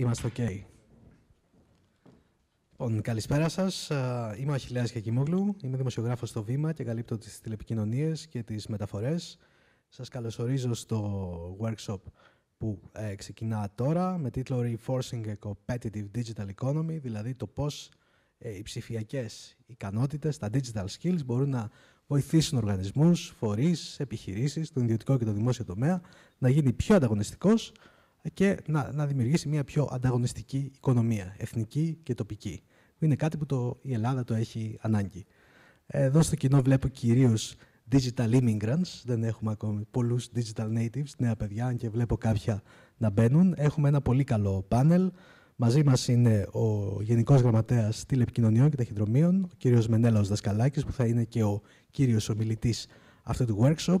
Είμαστε OK. Λοιπόν, καλησπέρα σας. Είμαι ο Αχιλέα Κεκιμόγλου. Είμαι δημοσιογράφος στο Βήμα και καλύπτω τις τηλεπικοινωνίες και τις μεταφορές. Σας καλωσορίζω στο workshop που ε, ξεκινά τώρα με τίτλο Reforcing a Competitive Digital Economy, δηλαδή το πώς ε, οι ψηφιακές ικανότητες, τα digital skills, μπορούν να βοηθήσουν οργανισμούς, φορείς, επιχειρήσεις, τον ιδιωτικό και το δημόσιο τομέα να γίνει πιο ανταγωνιστικός και να, να δημιουργήσει μια πιο ανταγωνιστική οικονομία, εθνική και τοπική. Είναι κάτι που το, η Ελλάδα το έχει ανάγκη. Ε, εδώ στο κοινό βλέπω κυρίως digital immigrants. Δεν έχουμε ακόμη πολλούς digital natives, νέα παιδιά, αν και βλέπω κάποια να μπαίνουν. Έχουμε ένα πολύ καλό πάνελ. Μαζί μας είναι ο Γενικός Γραμματέας Τηλεπικοινωνιών και Ταχυδρομείων, ο κ. Μενέλαος Δασκαλάκης, που θα είναι και ο κύριος ομιλητής αυτού του workshop.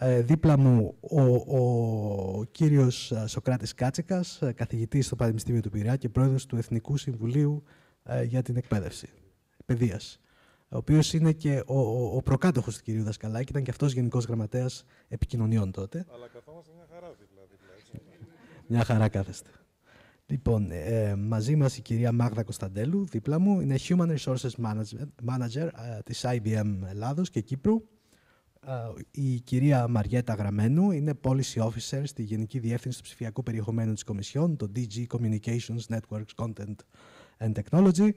Ε, δίπλα μου ο, ο κύριος ε, Σοκράτης Κάτσικας, ε, καθηγητής στο Πανεπιστήμιο του Πειραιά και πρόεδρος του Εθνικού Συμβουλίου για την Εκπαίδευση Παιδείας, ο οποίος είναι και ο, ο, προκάτοχος του κυρίου Δασκαλάκη, ήταν και αυτός Γενικός Γραμματέας Επικοινωνιών τότε. Αλλά καθόμαστε μια χαρά δίπλα, δίπλα. μια χαρά κάθεστε. Λοιπόν, μαζί μας η κυρία Μάγδα Κωνσταντέλου, δίπλα μου, είναι Human Resources Manager, Manager ε, της IBM Ελλάδος και Κύπρου ε, η κυρία Μαριέτα Γραμμένου είναι Policy Officer στη Γενική Διεύθυνση του Ψηφιακού Περιεχομένου της Κομισιόν, το DG Communications Networks Content and Technology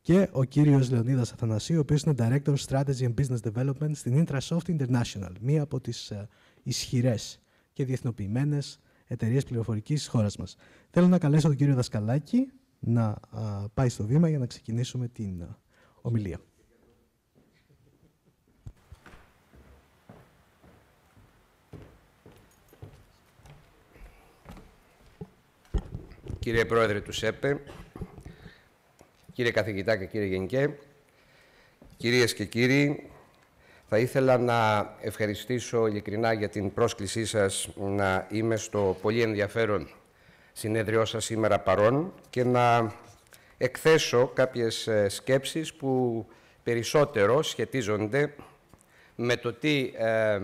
και ο κύριος Λεωνίδας Αθανασίου, ο οποίος είναι Director Strategy and Business Development στην Intrasoft International, μία από τις ε, ισχυρές και διεθνοποιημένες εταιρείες πληροφορικής της χώρας μας. Θέλω να καλέσω τον κύριο Δασκαλάκη να πάει στο βήμα για να ξεκινήσουμε την ε, ομιλία. κύριε Πρόεδρε του ΣΕΠΕ, κύριε Καθηγητά και κύριε Γενικέ, κυρίες και κύριοι, θα ήθελα να ευχαριστήσω ειλικρινά για την πρόσκλησή σας να είμαι στο πολύ ενδιαφέρον συνέδριό σας σήμερα παρόν και να εκθέσω κάποιες ε, σκέψεις που περισσότερο σχετίζονται με το τι, ε,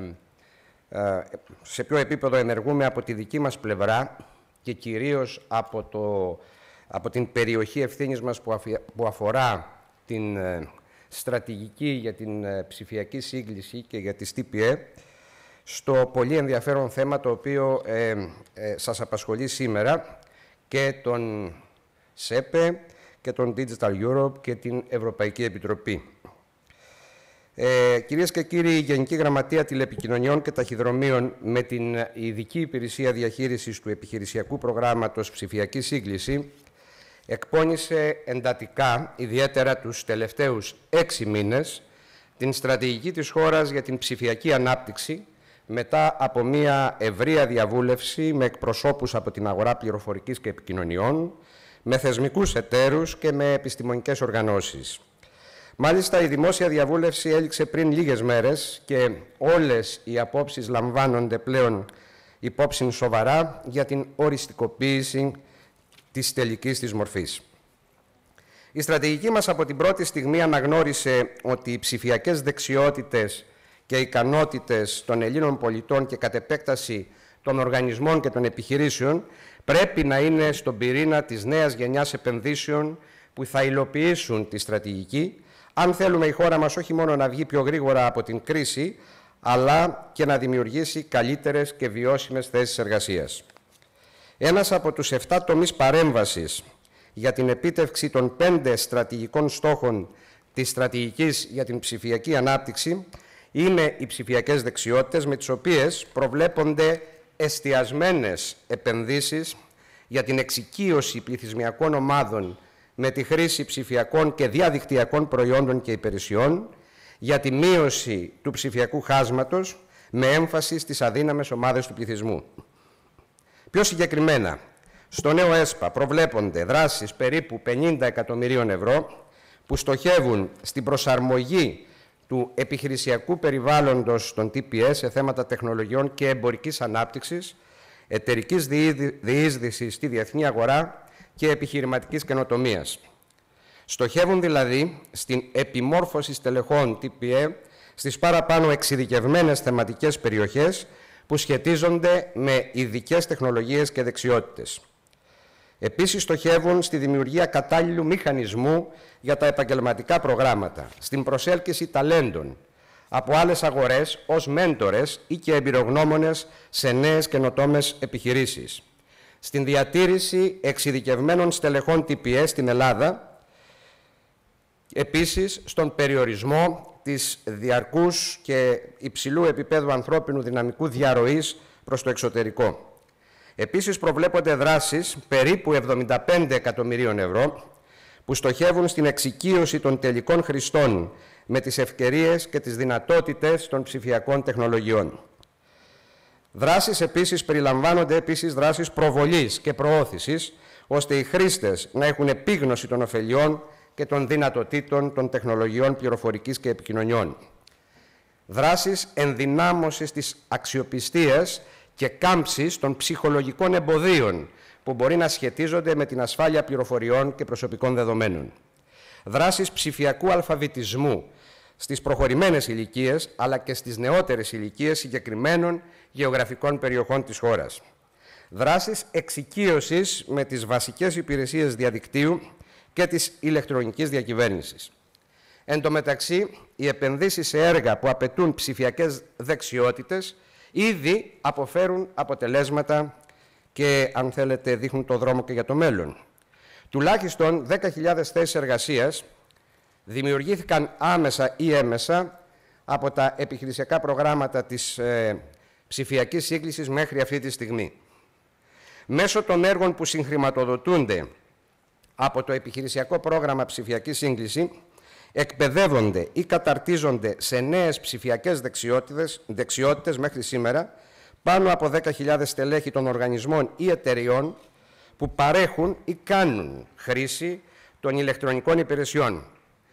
ε, σε ποιο επίπεδο ενεργούμε από τη δική μας πλευρά και κυρίως από, το, από την περιοχή ευθύνης μας που, αφορά την ε, στρατηγική για την ε, ψηφιακή σύγκληση και για τις ΤΠΕ, στο πολύ ενδιαφέρον θέμα το οποίο ε, ε, σας απασχολεί σήμερα και τον ΣΕΠΕ και τον Digital Europe και την Ευρωπαϊκή Επιτροπή. Ε, Κυρίες και κύριοι, η Γενική Γραμματεία Τηλεπικοινωνιών και Ταχυδρομείων με την Ειδική Υπηρεσία Διαχείρισης του Επιχειρησιακού Προγράμματος Ψηφιακή Σύγκληση εκπώνησε εντατικά, ιδιαίτερα τους τελευταίους έξι μήνες, την στρατηγική της χώρας για την ψηφιακή ανάπτυξη μετά από μια ευρεία διαβούλευση με εκπροσώπους από την αγορά πληροφορικής και επικοινωνιών, με θεσμικούς εταίρους και με επιστημονικές οργανώσεις. Μάλιστα, η δημόσια διαβούλευση έληξε πριν λίγες μέρες και όλες οι απόψεις λαμβάνονται πλέον υπόψη σοβαρά για την οριστικοποίηση της τελικής της μορφής. Η στρατηγική μας από την πρώτη στιγμή αναγνώρισε ότι οι ψηφιακές δεξιότητες και ικανότητες των Ελλήνων πολιτών και κατ' επέκταση των οργανισμών και των επιχειρήσεων πρέπει να είναι στον πυρήνα της νέας γενιάς επενδύσεων που θα υλοποιήσουν τη στρατηγική αν θέλουμε η χώρα μας όχι μόνο να βγει πιο γρήγορα από την κρίση, αλλά και να δημιουργήσει καλύτερες και βιώσιμες θέσεις εργασίας. Ένας από τους 7 τομείς παρέμβασης για την επίτευξη των 5 στρατηγικών στόχων της στρατηγικής για την ψηφιακή ανάπτυξη είναι οι ψηφιακές δεξιότητες με τις οποίες προβλέπονται εστιασμένες επενδύσεις για την εξοικείωση πληθυσμιακών ομάδων με τη χρήση ψηφιακών και διαδικτυακών προϊόντων και υπηρεσιών για τη μείωση του ψηφιακού χάσματος με έμφαση στις αδύναμες ομάδες του πληθυσμού. Πιο συγκεκριμένα, στο νέο ΕΣΠΑ προβλέπονται δράσεις περίπου 50 εκατομμυρίων ευρώ που στοχεύουν στην προσαρμογή του επιχειρησιακού περιβάλλοντος των TPS σε θέματα τεχνολογιών και εμπορικής ανάπτυξης, εταιρικής διείσδυσης στη διεθνή αγορά και επιχειρηματικής καινοτομίας. Στοχεύουν δηλαδή στην επιμόρφωση στελεχών TPE στις παραπάνω εξειδικευμένες θεματικές περιοχές που σχετίζονται με ειδικές τεχνολογίες και δεξιότητες. Επίσης, στοχεύουν στη δημιουργία κατάλληλου μηχανισμού για τα επαγγελματικά προγράμματα, στην προσέλκυση ταλέντων από άλλες αγορές ως μέντορες ή και εμπειρογνώμονες σε νέες καινοτόμες επιχειρήσεις στην διατήρηση εξειδικευμένων στελεχών TPS στην Ελλάδα, επίσης στον περιορισμό της διαρκούς και υψηλού επίπεδου ανθρώπινου δυναμικού διαρροής προς το εξωτερικό. Επίσης προβλέπονται δράσεις περίπου 75 εκατομμυρίων ευρώ που στοχεύουν στην εξοικείωση των τελικών χρηστών με τις ευκαιρίες και τις δυνατότητες των ψηφιακών τεχνολογιών. Δράσεις επίσης περιλαμβάνονται επίσης δράσεις προβολής και προώθησης, ώστε οι χρήστες να έχουν επίγνωση των ωφελιών και των δυνατοτήτων των τεχνολογιών πληροφορικής και επικοινωνιών. Δράσεις ενδυνάμωσης της αξιοπιστίας και κάμψης των ψυχολογικών εμποδίων που μπορεί να σχετίζονται με την ασφάλεια πληροφοριών και προσωπικών δεδομένων. Δράσεις ψηφιακού αλφαβητισμού στις προχωρημένες ηλικίες... αλλά και στις νεότερες ηλικίες συγκεκριμένων γεωγραφικών περιοχών της χώρας. Δράσεις εξοικείωσης με τις βασικές υπηρεσίες διαδικτύου και της ηλεκτρονικής διακυβέρνησης. Εν τω μεταξύ, οι επενδύσεις σε έργα που απαιτούν ψηφιακές δεξιότητες ήδη αποφέρουν αποτελέσματα και, αν θέλετε, δείχνουν το δρόμο και για το μέλλον. Τουλάχιστον 10.000 θέσεις εργασίας δημιουργήθηκαν άμεσα ή έμεσα από τα επιχειρησιακά προγράμματα της ε, ψηφιακής σύγκλησης μέχρι αυτή τη στιγμή. Μέσω των έργων που συγχρηματοδοτούνται από το επιχειρησιακό πρόγραμμα Ψηφιακής Σύγκληση, εκπαιδεύονται ή καταρτίζονται σε νέες ψηφιακές δεξιότητες, μέχρι σήμερα πάνω από 10.000 στελέχη των οργανισμών ή εταιριών που παρέχουν ή κάνουν χρήση των ηλεκτρονικών υπηρεσιών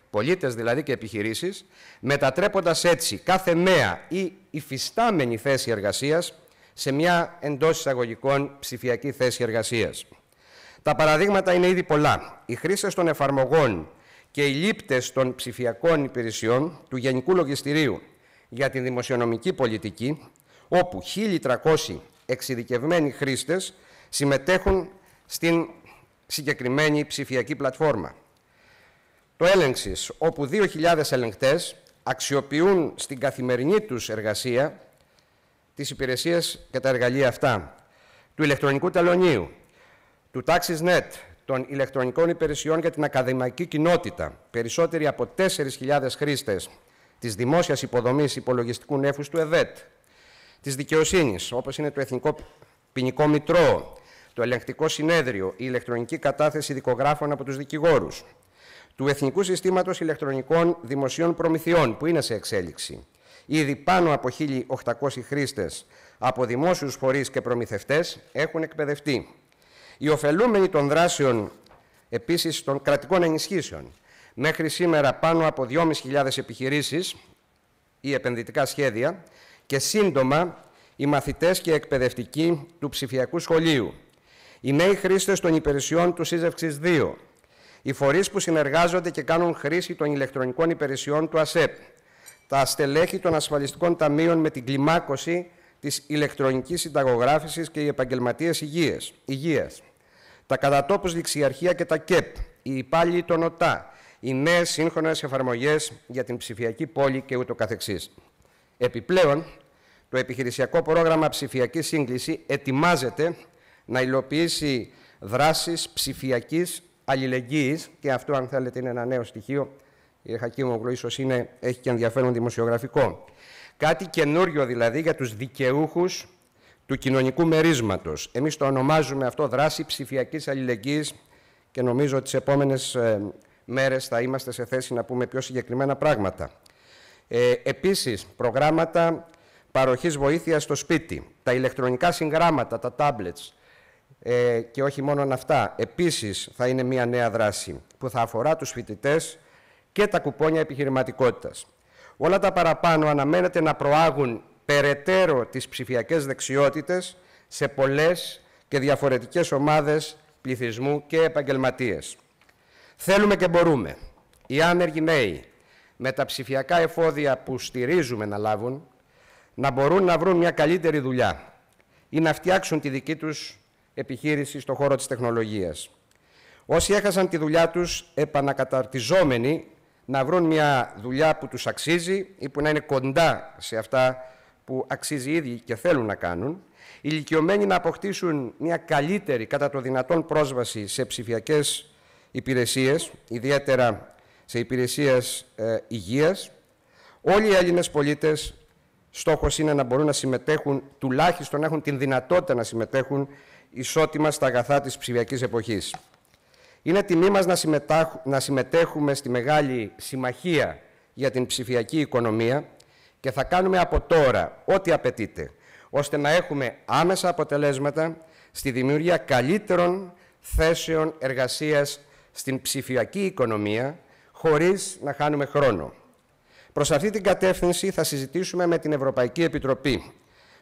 πολίτες δηλαδή και επιχειρήσεις, μετατρέποντας έτσι κάθε νέα ή υφιστάμενη θέση εργασίας σε μια εντός εισαγωγικών ψηφιακή θέση εργασίας. Τα παραδείγματα είναι ήδη πολλά. Οι χρήστες των εφαρμογών και οι λήπτες των ψηφιακών υπηρεσιών του Γενικού Λογιστηρίου για τη δημοσιονομική πολιτική, όπου 1.300 εξειδικευμένοι χρήστες συμμετέχουν στην συγκεκριμένη ψηφιακή πλατφόρμα το έλεγξη, όπου 2.000 ελεγκτές αξιοποιούν στην καθημερινή τους εργασία τις υπηρεσίες και τα εργαλεία αυτά, του ηλεκτρονικού ταλωνίου, του TaxisNet, των ηλεκτρονικών υπηρεσιών για την ακαδημαϊκή κοινότητα, περισσότεροι από 4.000 χρήστες της δημόσιας υποδομής υπολογιστικού νέφους του ΕΔΕΤ, της δικαιοσύνης, όπως είναι το Εθνικό Ποινικό Μητρό, το Ελεγκτικό Συνέδριο, η ηλεκτρονική κατάθεση δικογράφων από τους δικηγόρους, του Εθνικού Συστήματος Ηλεκτρονικών Δημοσίων Προμηθειών, που είναι σε εξέλιξη. Ήδη πάνω από 1.800 χρήστες από δημόσιους φορείς και προμηθευτές έχουν εκπαιδευτεί. Οι ωφελούμενοι των δράσεων, επίσης των κρατικών ενισχύσεων, μέχρι σήμερα πάνω από 2.500 επιχειρήσεις ή επενδυτικά σχέδια και σύντομα οι μαθητές και εκπαιδευτικοί του ψηφιακού σχολείου, οι νέοι χρήστες των υπηρεσιών του Σύζευξης 2, οι φορείς που συνεργάζονται και κάνουν χρήση των ηλεκτρονικών υπηρεσιών του ΑΣΕΠ, τα στελέχη των ασφαλιστικών ταμείων με την κλιμάκωση της ηλεκτρονικής συνταγογράφησης και οι επαγγελματίες υγείας, υγείας τα κατατόπους ληξιαρχεία και τα ΚΕΠ, οι υπάλληλοι των ΟΤΑ, οι νέες σύγχρονες εφαρμογές για την ψηφιακή πόλη και ούτω καθεξής. Επιπλέον, το επιχειρησιακό πρόγραμμα Ψηφιακής Σύγκληση ετοιμάζεται να υλοποιήσει δράσεις ψηφιακής αλληλεγγύης και αυτό αν θέλετε είναι ένα νέο στοιχείο. Η Χακίμογλου ίσως είναι, έχει και ενδιαφέρον δημοσιογραφικό. Κάτι καινούριο δηλαδή για τους δικαιούχους του κοινωνικού μερίσματος. Εμείς το ονομάζουμε αυτό δράση ψηφιακής αλληλεγγύης και νομίζω ότι τις επόμενες ε, μέρες θα είμαστε σε θέση να πούμε πιο συγκεκριμένα πράγματα. Ε, επίσης, προγράμματα παροχής βοήθειας στο σπίτι, τα ηλεκτρονικά συγγράμματα, τα tablets, ε, και όχι μόνο αυτά. Επίσης, θα είναι μια νέα δράση που θα αφορά τους φοιτητές και τα κουπόνια επιχειρηματικότητας. Όλα τα παραπάνω αναμένεται να προάγουν περαιτέρω τις ψηφιακές δεξιότητες σε πολλές και διαφορετικές ομάδες πληθυσμού και επαγγελματίες. Θέλουμε και μπορούμε. Οι άνεργοι νέοι με τα ψηφιακά εφόδια που στηρίζουμε να λάβουν να μπορούν να βρουν μια καλύτερη δουλειά ή να φτιάξουν τη δική τους επιχείρηση στον χώρο της τεχνολογίας. Όσοι έχασαν τη δουλειά τους επανακαταρτιζόμενοι να βρουν μια δουλειά που τους αξίζει ή που να είναι κοντά σε αυτά που αξίζει ήδη και θέλουν να κάνουν, οι ηλικιωμένοι να αποκτήσουν μια καλύτερη κατά το δυνατόν πρόσβαση σε ψηφιακές υπηρεσίες, ιδιαίτερα σε υπηρεσίες ε, υγείας. Όλοι οι Έλληνες πολίτες στόχος είναι να μπορούν να συμμετέχουν, τουλάχιστον να έχουν την δυνατότητα να συμμετέχουν ισότιμα στα αγαθά της ψηφιακής εποχής. Είναι τιμή μας να, να συμμετέχουμε στη μεγάλη συμμαχία για την ψηφιακή οικονομία και θα κάνουμε από τώρα ό,τι απαιτείται, ώστε να έχουμε άμεσα αποτελέσματα στη δημιουργία καλύτερων θέσεων εργασίας στην ψηφιακή οικονομία, χωρίς να χάνουμε χρόνο. Προς αυτή την κατεύθυνση θα συζητήσουμε με την Ευρωπαϊκή Επιτροπή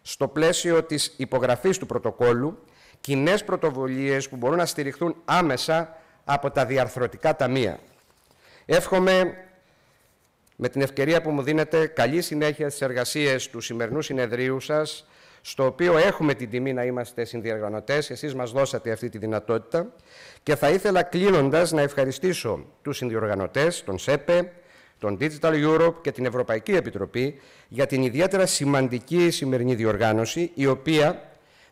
στο πλαίσιο της υπογραφής του πρωτοκόλου κοινέ πρωτοβουλίες που μπορούν να στηριχθούν άμεσα από τα διαρθρωτικά ταμεία. Εύχομαι με την ευκαιρία που μου δίνετε καλή συνέχεια στις εργασίες του σημερινού συνεδρίου σας, στο οποίο έχουμε την τιμή να είμαστε συνδιοργανωτές, εσείς μας δώσατε αυτή τη δυνατότητα και θα ήθελα κλείνοντας να ευχαριστήσω τους συνδιοργανωτές, τον ΣΕΠΕ, τον Digital Europe και την Ευρωπαϊκή Επιτροπή για την ιδιαίτερα σημαντική σημερινή διοργάνωση, η οποία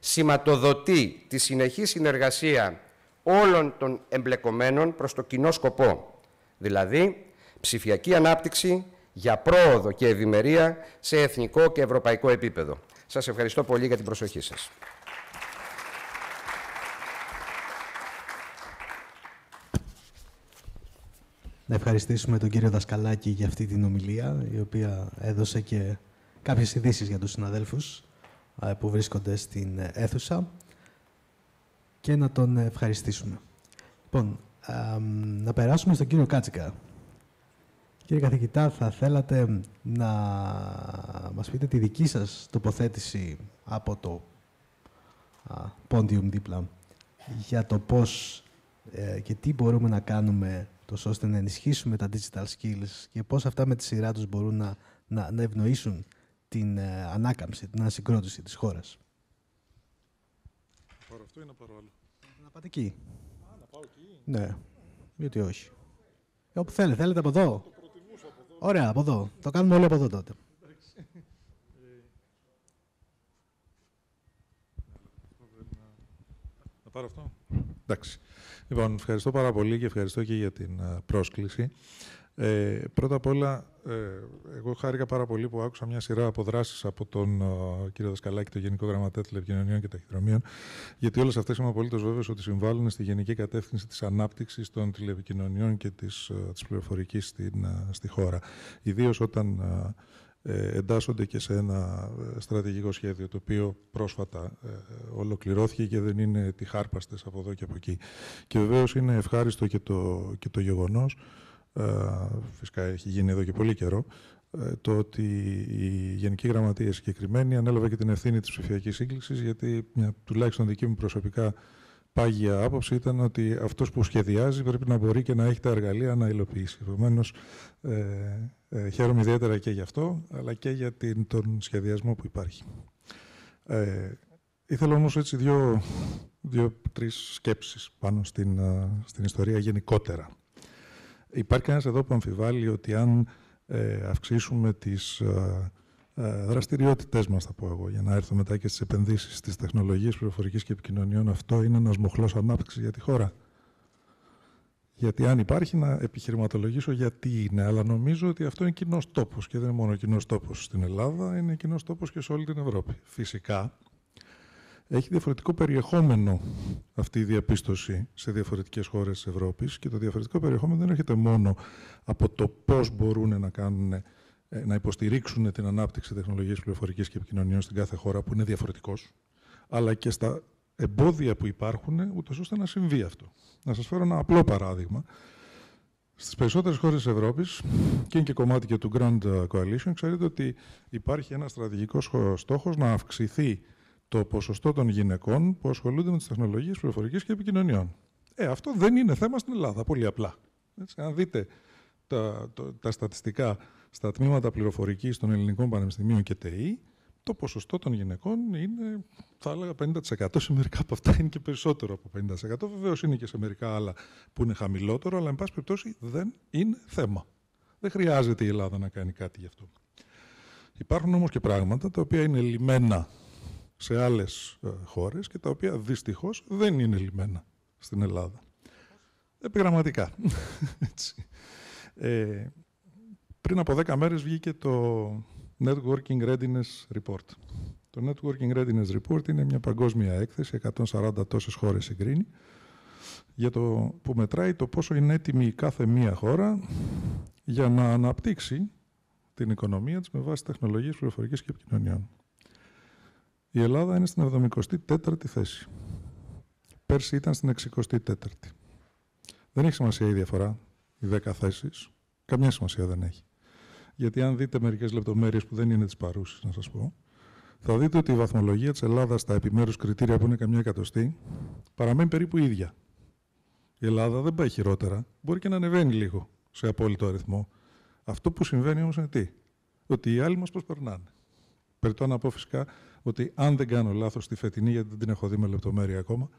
σηματοδοτεί τη συνεχή συνεργασία όλων των εμπλεκομένων προς το κοινό σκοπό, δηλαδή ψηφιακή ανάπτυξη για πρόοδο και ευημερία σε εθνικό και ευρωπαϊκό επίπεδο. Σας ευχαριστώ πολύ για την προσοχή σας. Να ευχαριστήσουμε τον κύριο Δασκαλάκη για αυτή την ομιλία, η οποία έδωσε και κάποιες ειδήσεις για τους συναδέλφους. Ε, που βρίσκονται στην ε, αίθουσα και να τον ευχαριστήσουμε. Λοιπόν, να περάσουμε στον κύριο Κάτσικα. Κύριε καθηγητά, θα θέλατε να μας πείτε τη δική σας τοποθέτηση από το πόντιουμ δίπλα για το πώς ε, και τι μπορούμε να κάνουμε τόσο ώστε να ενισχύσουμε τα digital skills και πώς αυτά με τη σειρά τους μπορούν να, να, να ευνοήσουν την ε, ανάκαμψη, την ανασυγκρότηση της χώρας. Να αυτό ή να πάρω άλλο. Να πάτε εκεί. Α, να πάω εκεί. Ναι. Γιατί όχι. Ε, όπου θέλετε, θέλετε από εδώ. Το από εδώ. Ωραία, από εδώ. Το κάνουμε όλοι από εδώ τότε. Ε, να πάρω αυτό. Εντάξει. Λοιπόν, ευχαριστώ πάρα πολύ και ευχαριστώ και για την πρόσκληση. Ε, πρώτα απ' όλα, ε, εγώ χάρηκα πάρα πολύ που άκουσα μια σειρά αποδράσεις από τον ε, κύριο Δασκαλάκη, τον Γενικό Γραμματέα Τηλεπικοινωνιών και Ταχυδρομείων, γιατί όλες αυτές είμαι απολύτως βέβαιος ότι συμβάλλουν στη γενική κατεύθυνση της ανάπτυξης των τηλεπικοινωνιών και της, ε, της πληροφορικής στην, ε, στη χώρα. Ιδίως όταν εντάσσονται και σε ένα στρατηγικό σχέδιο το οποίο πρόσφατα ολοκληρώθηκε και δεν είναι τη χάρπαστες από εδώ και από εκεί. Και βεβαίως είναι ευχάριστο και το, και το γεγονός ε, φυσικά έχει γίνει εδώ και πολύ καιρό, ε, το ότι η Γενική Γραμματεία συγκεκριμένη ανέλαβε και την ευθύνη της ψηφιακής σύγκλησης, γιατί μια, τουλάχιστον δική μου προσωπικά πάγια άποψη ήταν ότι αυτός που σχεδιάζει πρέπει να μπορεί και να έχει τα εργαλεία να υλοποιήσει. Επομένως, ε, ε, χαίρομαι ιδιαίτερα και γι' αυτό, αλλά και για την, τον σχεδιασμό που υπάρχει. Ε, ήθελα όμως έτσι δύο, δύο-τρεις σκέψεις πάνω στην, ε, στην ιστορία γενικότερα. Υπάρχει ένας εδώ που αμφιβάλλει ότι αν ε, αυξήσουμε τις ε, ε, δραστηριότητές μας, θα πω εγώ, για να έρθω μετά και στις επενδύσεις στις τεχνολογίες πληροφορικής και επικοινωνιών, αυτό είναι ένας μοχλός ανάπτυξης για τη χώρα. Γιατί αν υπάρχει να επιχειρηματολογήσω γιατί είναι, αλλά νομίζω ότι αυτό είναι κοινός τόπος και δεν είναι μόνο κοινός τόπος στην Ελλάδα, είναι κοινός τόπος και σε όλη την Ευρώπη. Φυσικά, έχει διαφορετικό περιεχόμενο αυτή η διαπίστωση σε διαφορετικές χώρες της Ευρώπης και το διαφορετικό περιεχόμενο δεν έρχεται μόνο από το πώς μπορούν να κάνουν ε, να υποστηρίξουν την ανάπτυξη τεχνολογίας πληροφορικής και επικοινωνιών στην κάθε χώρα που είναι διαφορετικός, αλλά και στα εμπόδια που υπάρχουν, ούτως ώστε να συμβεί αυτό. Να σας φέρω ένα απλό παράδειγμα. Στις περισσότερες χώρες της Ευρώπης, και είναι και κομμάτι και του Grand Coalition, ξέρετε ότι υπάρχει ένας στρατηγικός στόχος να αυξηθεί το ποσοστό των γυναικών που ασχολούνται με τις τεχνολογίες πληροφορικής και επικοινωνιών. Ε, αυτό δεν είναι θέμα στην Ελλάδα, πολύ απλά. Έτσι, αν δείτε τα, το, τα στατιστικά στα τμήματα πληροφορικής των ελληνικών πανεπιστημίων και ΤΕΗ, το ποσοστό των γυναικών είναι, θα έλεγα, 50%. Σε μερικά από αυτά είναι και περισσότερο από 50%. Βεβαίως είναι και σε μερικά άλλα που είναι χαμηλότερο, αλλά, εν πάση περιπτώσει, δεν είναι θέμα. Δεν χρειάζεται η Ελλάδα να κάνει κάτι γι' αυτό. Υπάρχουν όμως και πράγματα τα οποία είναι λιμένα σε άλλες ε, χώρες και τα οποία δυστυχώς δεν είναι λιμένα στην Ελλάδα. Επιγραμματικά. Έτσι. Ε, πριν από 10 μέρες βγήκε το Networking Readiness Report. Το Networking Readiness Report είναι μια παγκόσμια έκθεση, 140 τόσες χώρες συγκρίνει, για το, που μετράει το πόσο είναι έτοιμη κάθε μία χώρα για να αναπτύξει την οικονομία της με βάση τεχνολογίες πληροφορικής και επικοινωνιών. Η Ελλάδα είναι στην 74η θέση. Πέρσι ήταν στην 64η. Δεν έχει σημασία η διαφορά, οι 10 θέσεις. Καμιά σημασία δεν έχει. Γιατί αν δείτε μερικές λεπτομέρειες που δεν είναι της παρούσης, να σας πω, θα δείτε ότι η βαθμολογία της Ελλάδας στα επιμέρους κριτήρια που είναι καμιά εκατοστή παραμένει περίπου ίδια. Η Ελλάδα δεν πάει χειρότερα. Μπορεί και να ανεβαίνει λίγο σε απόλυτο αριθμό. Αυτό που συμβαίνει όμως είναι τι. Ότι οι άλλοι μας προσπερνάνε. Περιτώ να πω φυσικά ότι αν δεν κάνω λάθος τη φετινή, γιατί δεν την έχω δει με λεπτομέρεια ακόμα,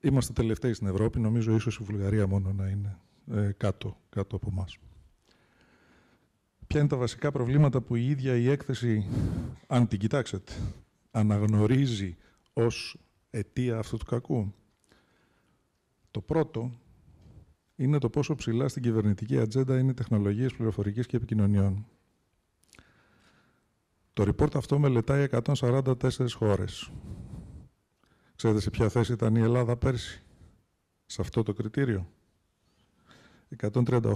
είμαστε τελευταίοι στην Ευρώπη. Νομίζω ίσως η Βουλγαρία μόνο να είναι ε, κάτω, κάτω από εμάς. Ποια είναι τα βασικά προβλήματα που η ίδια η έκθεση, αν την κοιτάξετε, αναγνωρίζει ως αιτία αυτού του κακού. Το πρώτο είναι το πόσο ψηλά στην κυβερνητική ατζέντα είναι οι τεχνολογίες πληροφορικής και επικοινωνιών. Το report αυτό μελετάει 144 χώρες. Ξέρετε σε ποια θέση ήταν η Ελλάδα πέρσι, σε αυτό το κριτήριο. 138.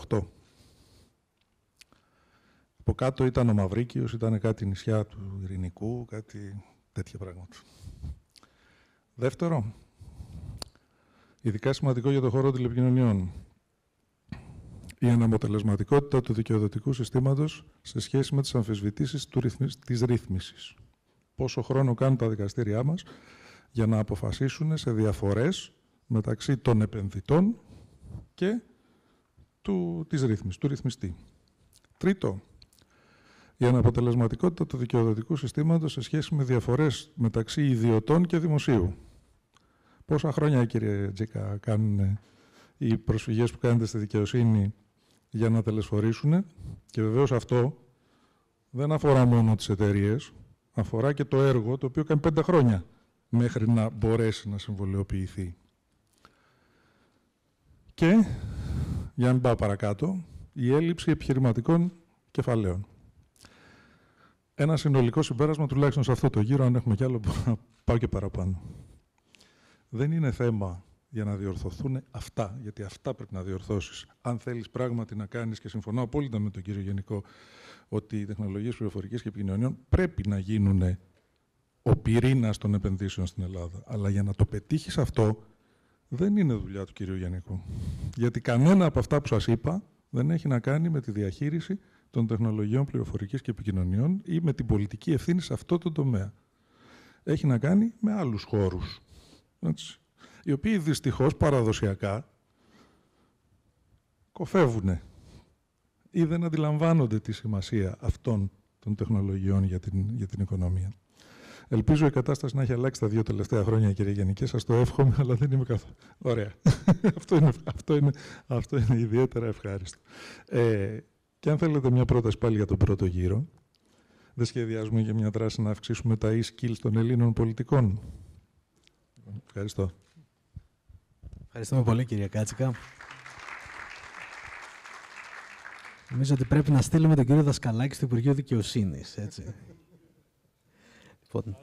Από κάτω ήταν ο Μαυρίκιος, ήταν κάτι νησιά του Ειρηνικού, κάτι τέτοια πράγματα. Δεύτερο, ειδικά σημαντικό για το χώρο τηλεπικοινωνιών η αναποτελεσματικότητα του δικαιοδοτικού συστήματος σε σχέση με τις αμφισβητήσεις τη της ρύθμισης. Πόσο χρόνο κάνουν τα δικαστήριά μας για να αποφασίσουν σε διαφορές μεταξύ των επενδυτών και του, της του ρυθμιστή. Τρίτο, η αναποτελεσματικότητα του δικαιοδοτικού συστήματος σε σχέση με διαφορές μεταξύ ιδιωτών και δημοσίου. Πόσα χρόνια, κύριε Τζίκα, κάνουν οι προσφυγές που κάνετε στη δικαιοσύνη για να τελεσφορήσουν και βεβαίως αυτό δεν αφορά μόνο τις εταιρείες, αφορά και το έργο το οποίο κάνει πέντε χρόνια μέχρι να μπορέσει να συμβολαιοποιηθεί. Και, για να μην πάω παρακάτω, η έλλειψη επιχειρηματικών κεφαλαίων. Ένα συνολικό συμπέρασμα, τουλάχιστον σε αυτό το γύρο, αν έχουμε κι άλλο, πάω και παραπάνω. Δεν είναι θέμα για να διορθωθούν αυτά. Γιατί αυτά πρέπει να διορθώσεις. Αν θέλεις πράγματι να κάνεις, και συμφωνώ απόλυτα με τον κύριο Γενικό, ότι οι τεχνολογίες πληροφορικής και επικοινωνιών πρέπει να γίνουν ο πυρήνας των επενδύσεων στην Ελλάδα. Αλλά για να το πετύχεις αυτό, δεν είναι δουλειά του κυρίου Γενικού. Γιατί κανένα από αυτά που σας είπα δεν έχει να κάνει με τη διαχείριση των τεχνολογιών πληροφορικής και επικοινωνιών ή με την πολιτική ευθύνη σε αυτό το τομέα. Έχει να κάνει με άλλους χώρους. Έτσι οι οποίοι δυστυχώς παραδοσιακά κοφεύουν ή δεν αντιλαμβάνονται τη σημασία αυτών των τεχνολογιών για την, για την οικονομία. Ελπίζω η κατάσταση να έχει αλλάξει τα δύο τελευταία χρόνια, κύριε Γενική. Σας το εύχομαι, αλλά δεν είμαι καθόλου. Ωραία. αυτό, είναι, αυτό, είναι, αυτό είναι ιδιαίτερα ευχάριστο. Ε, και αν θέλετε μια πρόταση πάλι για τον πρώτο γύρο, δεν σχεδιάζουμε για μια δράση να αυξήσουμε τα e-skills των Ελλήνων πολιτικών. Ευχαριστώ. Ευχαριστούμε πολύ, κύριε Κάτσικα. Νομίζω ότι πρέπει να στείλουμε τον κύριο Δασκαλάκη στο Υπουργείο Δικαιοσύνης. Έτσι. Λοιπόν. είναι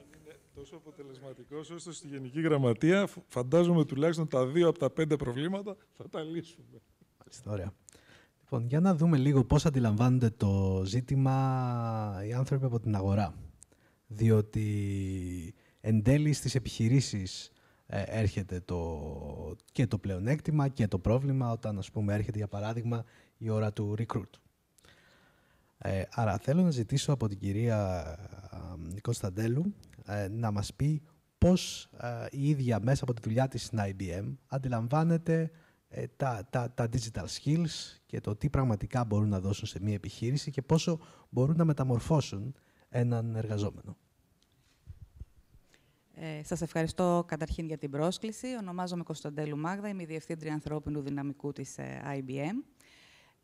Τόσο αποτελεσματικός όσο στη Γενική Γραμματεία, φαντάζομαι τουλάχιστον τα δύο από τα πέντε προβλήματα θα τα λύσουμε. ωραία. Λοιπόν, για να δούμε λίγο πώς αντιλαμβάνονται το ζήτημα οι άνθρωποι από την αγορά. Διότι εν τέλει στις επιχειρήσεις ε, έρχεται το, και το πλεονέκτημα και το πρόβλημα όταν ας πούμε έρχεται για παράδειγμα η ώρα του recruit. Ε, άρα θέλω να ζητήσω από την κυρία Κωνσταντέλου ε, να μας πει πώς ε, η ίδια μέσα από τη δουλειά της στην IBM αντιλαμβάνεται τα, τα, τα digital skills και το τι πραγματικά μπορούν να δώσουν σε μια επιχείρηση και πόσο μπορούν να μεταμορφώσουν έναν εργαζόμενο. Ε, Σας ευχαριστώ καταρχήν για την πρόσκληση. Ονομάζομαι Κωνσταντέλου Μάγδα, είμαι η Διευθύντρια Ανθρώπινου Δυναμικού της ε, IBM.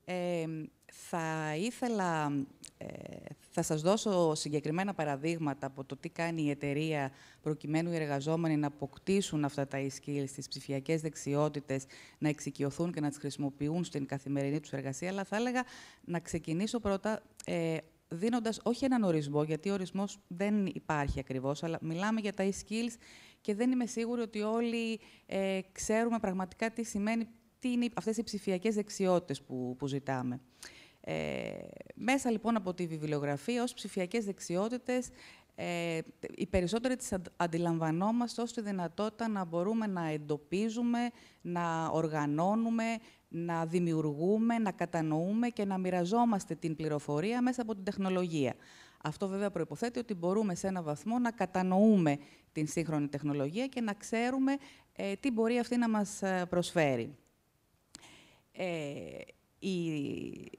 Ε, θα ήθελα, ε, θα σας δώσω συγκεκριμένα παραδείγματα από το τι κάνει η εταιρεία προκειμένου οι εργαζόμενοι να αποκτήσουν αυτά τα e-skills, τις ψηφιακές δεξιότητες, να εξοικειωθούν και να τις χρησιμοποιούν στην καθημερινή τους εργασία, αλλά θα έλεγα να ξεκινήσω πρώτα ε, δίνοντας όχι έναν ορισμό, γιατί ορισμός δεν υπάρχει ακριβώς, αλλά μιλάμε για τα e-skills και δεν είμαι σίγουρη ότι όλοι ε, ξέρουμε πραγματικά τι σημαίνει, τι είναι αυτές οι ψηφιακές δεξιότητες που, που ζητάμε. Ε, μέσα λοιπόν από τη βιβλιογραφία ως ψηφιακές δεξιότητες ε, οι περισσότεροι τις αντιλαμβανόμαστε ως τη δυνατότητα να μπορούμε να εντοπίζουμε, να οργανώνουμε, να δημιουργούμε, να κατανοούμε και να μοιραζόμαστε την πληροφορία μέσα από την τεχνολογία. Αυτό βέβαια προϋποθέτει ότι μπορούμε σε ένα βαθμό να κατανοούμε την σύγχρονη τεχνολογία και να ξέρουμε ε, τι μπορεί αυτή να μας ε, προσφέρει. Ε, οι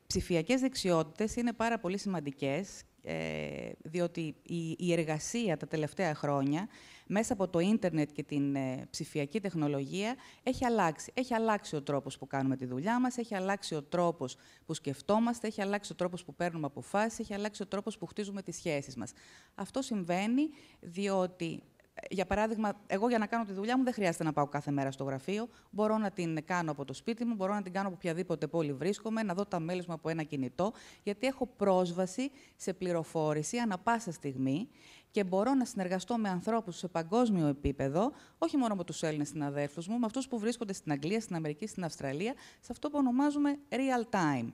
ψηφιακές δεξιότητες είναι πάρα πολύ σημαντικές, ε, διότι η, η εργασία τα τελευταία χρόνια μέσα από το ίντερνετ και την ε, ψηφιακή τεχνολογία έχει αλλάξει. Έχει αλλάξει ο τρόπος που κάνουμε τη δουλειά μας, έχει αλλάξει ο τρόπος που σκεφτόμαστε, έχει αλλάξει ο τρόπος που παίρνουμε αποφάσεις, έχει αλλάξει ο τρόπος που χτίζουμε τις σχέσεις μας. Αυτό συμβαίνει διότι ε, για παράδειγμα, εγώ για να κάνω τη δουλειά μου δεν χρειάζεται να πάω κάθε μέρα στο γραφείο. Μπορώ να την κάνω από το σπίτι μου, μπορώ να την κάνω από οποιαδήποτε πόλη βρίσκομαι, να δω τα μέλη μου από ένα κινητό, γιατί έχω πρόσβαση σε πληροφόρηση ανα πάσα στιγμή και μπορώ να συνεργαστώ με ανθρώπους σε παγκόσμιο επίπεδο, όχι μόνο με τους Έλληνες συναδέλφους μου, με αυτούς που βρίσκονται στην Αγγλία, στην Αμερική, στην Αυστραλία, σε αυτό που ονομάζουμε real time.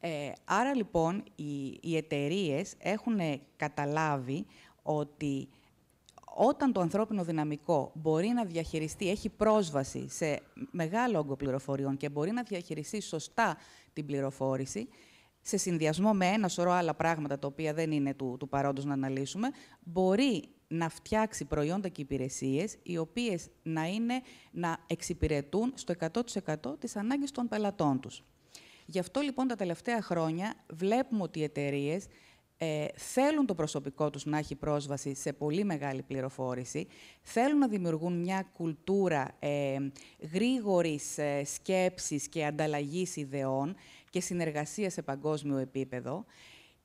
Ε, άρα λοιπόν οι, οι εταιρείες έχουν καταλάβει ότι όταν το ανθρώπινο δυναμικό μπορεί να διαχειριστεί, έχει πρόσβαση σε μεγάλο όγκο πληροφοριών και μπορεί να διαχειριστεί σωστά την πληροφόρηση, σε συνδυασμό με ένα σωρό άλλα πράγματα, τα οποία δεν είναι του, του παρόντος να αναλύσουμε, μπορεί να φτιάξει προϊόντα και υπηρεσίες, οι οποίες να, είναι, να εξυπηρετούν στο 100% τις ανάγκες των πελατών τους. Γι' αυτό λοιπόν τα τελευταία χρόνια βλέπουμε ότι οι εταιρείες ε, θέλουν το προσωπικό τους να έχει πρόσβαση σε πολύ μεγάλη πληροφόρηση, θέλουν να δημιουργούν μια κουλτούρα ε, γρήγορης ε, σκέψης και ανταλλαγής ιδεών και συνεργασία σε παγκόσμιο επίπεδο.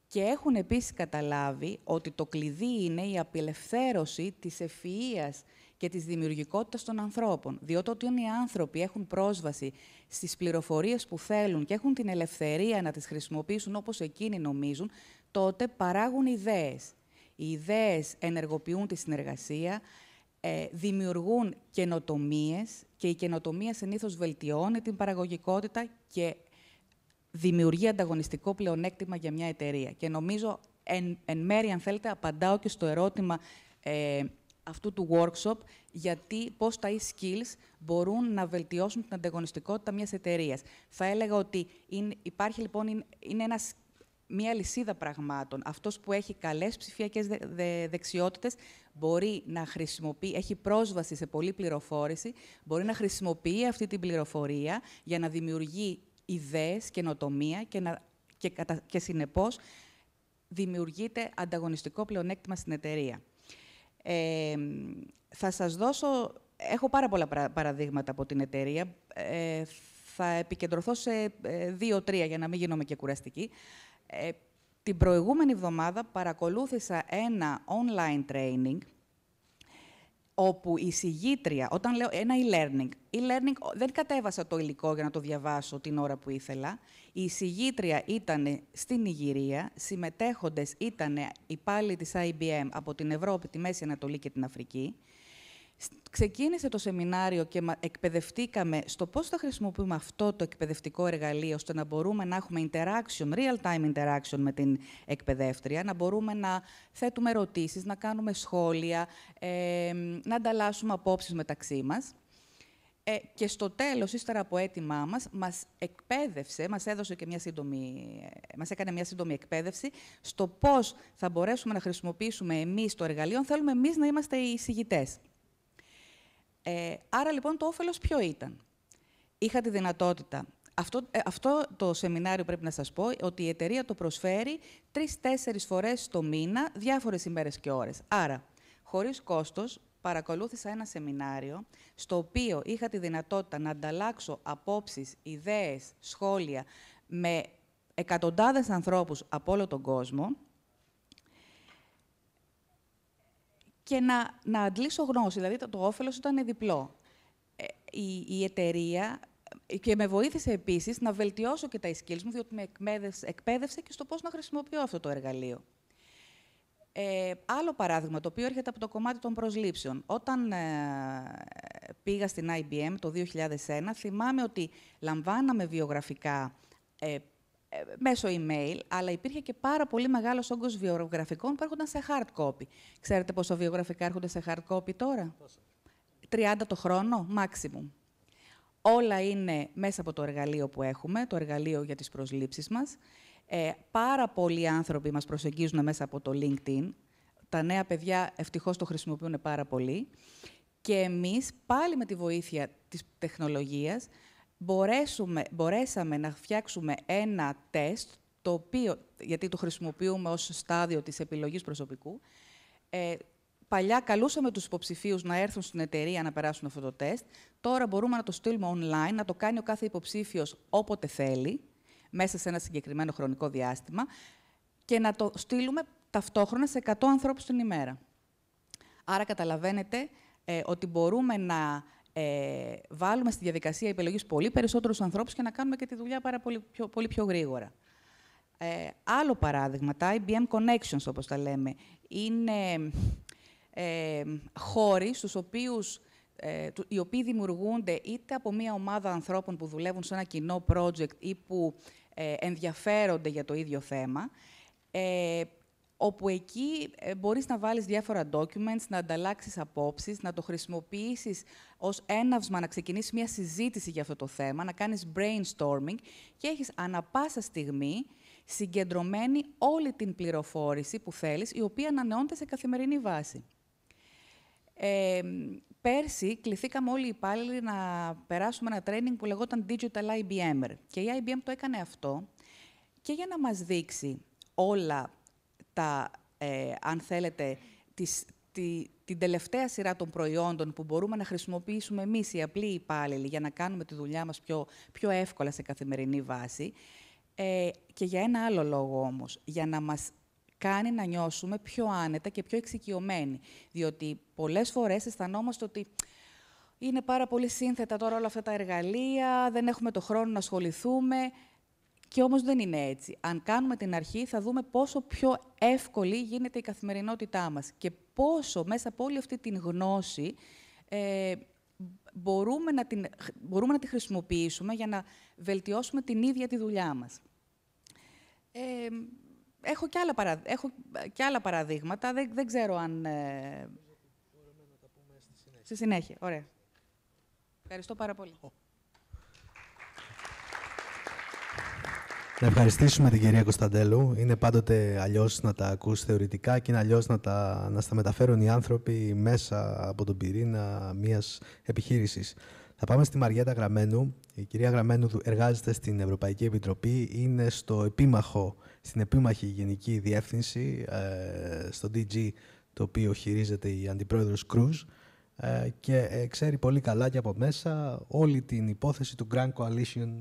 Και έχουν επίσης καταλάβει ότι το κλειδί είναι η απελευθέρωση της ευφυΐας και της δημιουργικότητας των ανθρώπων. Διότι όταν οι άνθρωποι έχουν πρόσβαση στις πληροφορίες που θέλουν και έχουν την ελευθερία να τις χρησιμοποιήσουν όπως εκείνοι νομίζουν, τότε παράγουν ιδέες. Οι ιδέες ενεργοποιούν τη συνεργασία, ε, δημιουργούν καινοτομίες και η καινοτομία συνήθως βελτιώνει την παραγωγικότητα και δημιουργεί ανταγωνιστικό πλεονέκτημα για μια εταιρεία. Και νομίζω εν, εν μέρει, αν θέλετε, απαντάω και στο ερώτημα ε, αυτού του workshop, γιατί πώς τα e-skills μπορούν να βελτιώσουν την ανταγωνιστικότητα μιας εταιρείας. Θα έλεγα ότι είναι, υπάρχει λοιπόν, είναι μια λυσίδα πραγμάτων. Αυτός που έχει καλές ψηφιακές δε, δεξιότητες μπορεί να χρησιμοποιεί, έχει πρόσβαση σε πολλή πληροφόρηση, μπορεί να χρησιμοποιεί αυτή την πληροφορία για να δημιουργεί ιδέες, καινοτομία και, να, και, και συνεπώς δημιουργείται ανταγωνιστικό πλεονέκτημα στην εταιρεία. θα σας δώσω... Έχω πάρα πολλά παραδείγματα από την εταιρεία. Ε, θα επικεντρωθώ σε ε, δύο-τρία για να μην γίνομαι και κουραστική. Ε, την προηγούμενη εβδομάδα παρακολούθησα ένα online training όπου η συγγήτρια, όταν λέω ένα e-learning, e-learning δεν κατέβασα το υλικό για να το διαβάσω την ώρα που ήθελα. Η συγγήτρια ήταν στην Ιγυρία, συμμετέχοντες ήταν υπάλληλοι πάλι της IBM από την Ευρώπη, τη Μέση Ανατολή και την Αφρική ξεκίνησε το σεμινάριο και εκπαιδευτήκαμε στο πώς θα χρησιμοποιούμε αυτό το εκπαιδευτικό εργαλείο ώστε να μπορούμε να έχουμε interaction, real-time interaction με την εκπαιδεύτρια, να μπορούμε να θέτουμε ερωτήσεις, να κάνουμε σχόλια, ε, να ανταλλάσσουμε απόψεις μεταξύ μας. Ε, και στο τέλος, ύστερα από έτοιμά μας, μας εκπαίδευσε, μας, έδωσε και μια σύντομη, ε, μας έκανε μια σύντομη εκπαίδευση στο πώς θα μπορέσουμε να χρησιμοποιήσουμε εμείς το εργαλείο, αν θέλουμε εμείς να είμαστε οι συγητές. Ε, άρα λοιπόν το όφελος ποιο ήταν. Είχα τη δυνατότητα. Αυτό, ε, αυτό το σεμινάριο πρέπει να σας πω ότι η εταιρεία το προσφέρει τρεις-τέσσερις φορές το μήνα, διάφορες ημέρες και ώρες. Άρα, χωρίς κόστος, παρακολούθησα ένα σεμινάριο στο οποίο είχα τη δυνατότητα να ανταλλάξω απόψεις, ιδέες, σχόλια με εκατοντάδες ανθρώπους από όλο τον κόσμο και να, να αντλήσω γνώση. Δηλαδή, το, το όφελος ήταν διπλό. Ε, η, η εταιρεία και με βοήθησε επίσης να βελτιώσω και τα skills μου, διότι με εκπαίδευσε, και στο πώς να χρησιμοποιώ αυτό το εργαλείο. Ε, άλλο παράδειγμα, το οποίο έρχεται από το κομμάτι των προσλήψεων. Όταν ε, πήγα στην IBM το 2001, θυμάμαι ότι λαμβάναμε βιογραφικά ε, μέσω email, αλλά υπήρχε και πάρα πολύ μεγάλος όγκος βιογραφικών που έρχονταν σε hard copy. Ξέρετε πόσο βιογραφικά έρχονται σε hard copy τώρα, 30 το χρόνο, maximum. Όλα είναι μέσα από το εργαλείο που έχουμε, το εργαλείο για τις προσλήψεις μας. Ε, πάρα πολλοί άνθρωποι μας προσεγγίζουν μέσα από το LinkedIn. Τα νέα παιδιά ευτυχώς το χρησιμοποιούν πάρα πολύ. Και εμείς, πάλι με τη βοήθεια της τεχνολογίας, μπορέσαμε να φτιάξουμε ένα τεστ, το οποίο, γιατί το χρησιμοποιούμε ως στάδιο της επιλογής προσωπικού, ε, Παλιά καλούσαμε τους υποψηφίους να έρθουν στην εταιρεία να περάσουν αυτό το τεστ. Τώρα μπορούμε να το στείλουμε online, να το κάνει ο κάθε υποψήφιος όποτε θέλει, μέσα σε ένα συγκεκριμένο χρονικό διάστημα, και να το στείλουμε ταυτόχρονα σε 100 ανθρώπους την ημέρα. Άρα καταλαβαίνετε ε, ότι μπορούμε να ε, βάλουμε στη διαδικασία επιλογής πολύ περισσότερους ανθρώπους και να κάνουμε και τη δουλειά πάρα πολύ πιο, πολύ πιο γρήγορα. Ε, άλλο παράδειγμα, τα IBM Connections, όπως τα λέμε, είναι ε, χώροι στους οποίους ε, οι οποίοι δημιουργούνται είτε από μία ομάδα ανθρώπων που δουλεύουν σε ένα κοινό project ή που ε, ενδιαφέρονται για το ίδιο θέμα, ε, όπου εκεί ε, μπορείς να βάλεις διάφορα documents, να ανταλλάξεις απόψεις, να το χρησιμοποιήσεις ως έναυσμα, να ξεκινήσεις μια συζήτηση για αυτό το θέμα, να κάνεις brainstorming και έχεις ανα πάσα στιγμή συγκεντρωμένη όλη την πληροφόρηση που θέλεις, η οποία ανανεώνεται σε καθημερινή βάση. Ε, πέρσι κληθήκαμε όλοι οι υπάλληλοι να περάσουμε ένα training που λεγόταν Digital IBM. Και η IBM το έκανε αυτό και για να μας δείξει όλα τα, ε, αν θέλετε, τις, τη, την τελευταία σειρά των προϊόντων που μπορούμε να χρησιμοποιήσουμε εμείς οι απλοί υπάλληλοι για να κάνουμε τη δουλειά μας πιο, πιο εύκολα σε καθημερινή βάση. Ε, και για ένα άλλο λόγο όμως, για να μας κάνει να νιώσουμε πιο άνετα και πιο εξοικειωμένοι. Διότι πολλές φορές αισθανόμαστε ότι είναι πάρα πολύ σύνθετα τώρα όλα αυτά τα εργαλεία, δεν έχουμε το χρόνο να ασχοληθούμε. Και όμως δεν είναι έτσι. Αν κάνουμε την αρχή, θα δούμε πόσο πιο εύκολη γίνεται η καθημερινότητά μας και πόσο μέσα από όλη αυτή την γνώση ε, μπορούμε, να την, μπορούμε να τη χρησιμοποιήσουμε για να βελτιώσουμε την ίδια τη δουλειά μας. Ε, έχω, και άλλα έχω άλλα παραδείγματα, δεν, δεν ξέρω αν... Ε, στη συνέχεια. Στη συνέχεια, ωραία. Ευχαριστώ πάρα πολύ. Να ευχαριστήσουμε την κυρία Κωνσταντέλου. Είναι πάντοτε αλλιώς να τα ακούς θεωρητικά και είναι αλλιώς να, τα, να στα μεταφέρουν οι άνθρωποι μέσα από τον πυρήνα μιας επιχείρησης. Θα πάμε στη Μαριέτα Γραμμένου. Η κυρία Γραμμένου εργάζεται στην Ευρωπαϊκή Επιτροπή. Είναι στο επίμαχο, στην επίμαχη Γενική Διεύθυνση, ε, στο DG, το οποίο χειρίζεται η Αντιπρόεδρος Κρούζ ε, και ε, ξέρει πολύ καλά και από μέσα όλη την υπόθεση του Grand Coalition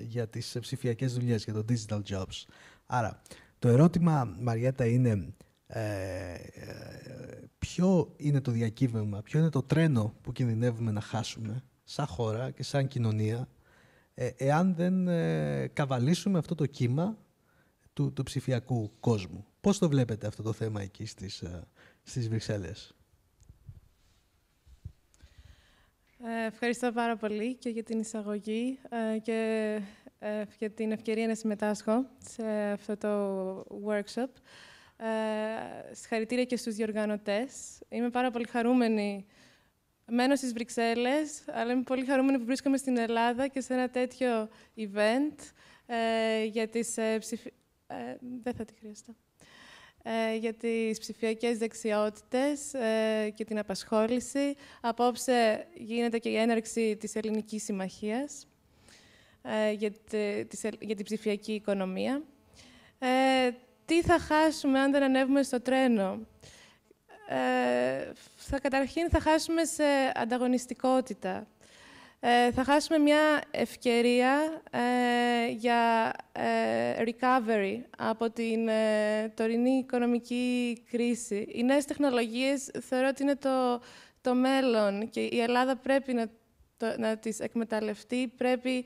για τις ψηφιακές δουλειές, για το digital jobs. Άρα, το ερώτημα, Μαριέτα, είναι ε, ε, ποιο είναι το διακύβευμα, ποιο είναι το τρένο που κινδυνεύουμε να χάσουμε σαν χώρα και σαν κοινωνία ε, εάν δεν ε, καβαλήσουμε αυτό το κύμα του, του ψηφιακού κόσμου. Πώς το βλέπετε αυτό το θέμα εκεί στις, ε, στις Βρυξέλλες. Ε, ευχαριστώ πάρα πολύ και για την εισαγωγή ε, και ε, για την ευκαιρία να συμμετάσχω σε αυτό το workshop. Συγχαρητήρια και στους διοργανωτές. Είμαι πάρα πολύ χαρούμενη. Μένω στις Βρυξέλλες, αλλά είμαι πολύ χαρούμενη που βρίσκομαι στην Ελλάδα και σε ένα τέτοιο event για τις ψηφι... Δεν θα τη χρειαστώ ε, για τις ψηφιακές δεξιότητες ε, και την απασχόληση. Απόψε γίνεται και η έναρξη της Ελληνικής Συμμαχίας ε, για, τη, για την ψηφιακή οικονομία. Ε, τι θα χάσουμε αν δεν ανέβουμε στο τρένο. Ε, θα, καταρχήν θα χάσουμε σε ανταγωνιστικότητα ε, θα χάσουμε μια ευκαιρία ε, για ε, recovery από την ε, τωρινή οικονομική κρίση. Οι νέες τεχνολογίες θεωρώ ότι είναι το, το μέλλον και η Ελλάδα πρέπει να, το, να τις εκμεταλλευτεί, πρέπει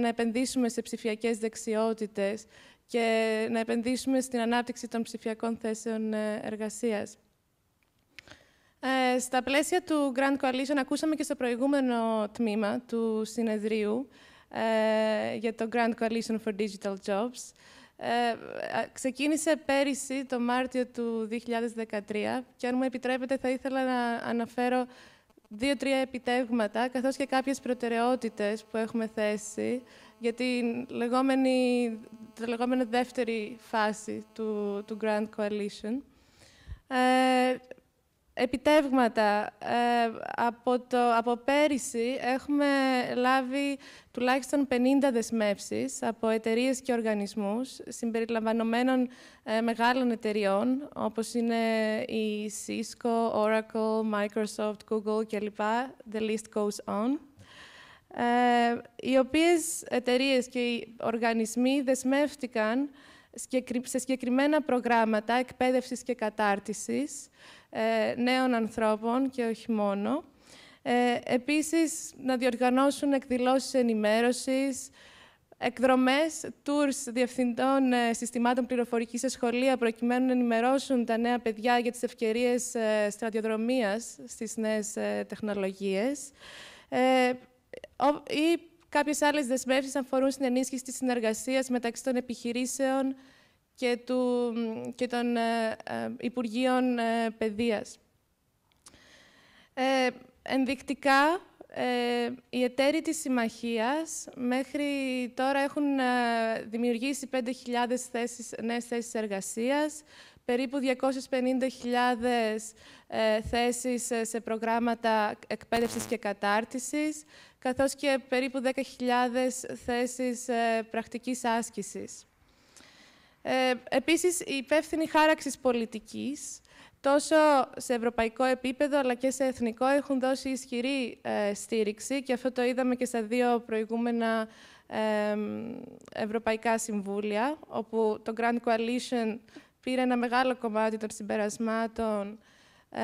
να επενδύσουμε σε ψηφιακές δεξιότητες και να επενδύσουμε στην ανάπτυξη των ψηφιακών θέσεων εργασίας. Ε, στα πλαίσια του Grand Coalition, ακούσαμε και στο προηγούμενο τμήμα του συνεδρίου ε, για το Grand Coalition for Digital Jobs. Ε, ξεκίνησε πέρυσι, το Μάρτιο του 2013, και αν μου επιτρέπετε θα ήθελα να αναφέρω δύο-τρία επιτεύγματα, καθώς και κάποιες προτεραιότητες που έχουμε θέσει για την λεγόμενη, τη λεγόμενη δεύτερη φάση του, του Grand Coalition. Ε, Επιτεύγματα. Ε, από, το, από πέρυσι έχουμε λάβει τουλάχιστον 50 δεσμεύσεις από εταιρείες και οργανισμούς, συμπεριλαμβανομένων ε, μεγάλων εταιριών, όπως είναι η Cisco, Oracle, Microsoft, Google κλπ. The list goes on. Ε, οι οποίες εταιρείες και οι οργανισμοί δεσμεύτηκαν σε συγκεκριμένα προγράμματα εκπαίδευσης και κατάρτισης, ε, νέων ανθρώπων και όχι μόνο. Ε, επίσης, να διοργανώσουν εκδηλώσεις ενημέρωσης, εκδρομές, tours διευθυντών ε, συστημάτων πληροφορικής σε σχολεία, προκειμένου να ενημερώσουν τα νέα παιδιά για τις ευκαιρίες στρατιοδρομίας στις νέες τεχνολογίες. Ή κάποιες άλλες δεσμεύσεις αφορούν στην ενίσχυση της συνεργασίας μεταξύ των επιχειρήσεων, και, και των ε, ε, Υπουργείων ε, Παιδείας. Ε, ενδεικτικά, ε, οι εταίροι της Συμμαχίας μέχρι τώρα έχουν δημιουργήσει 5.000 θέσεις, νέες θέσεις εργασίας, περίπου 250.000 ε, θέσεις σε προγράμματα εκπαίδευσης και κατάρτισης, καθώς και περίπου 10.000 θέσεις πρακτικής άσκησης. Ε, επίσης, η υπεύθυνη χάραξης πολιτικής, τόσο σε ευρωπαϊκό επίπεδο αλλά και σε εθνικό, έχουν δώσει ισχυρή ε, στήριξη και αυτό το είδαμε και στα δύο προηγούμενα ε, ευρωπαϊκά συμβούλια, όπου το Grand Coalition πήρε ένα μεγάλο κομμάτι των συμπερασμάτων ε,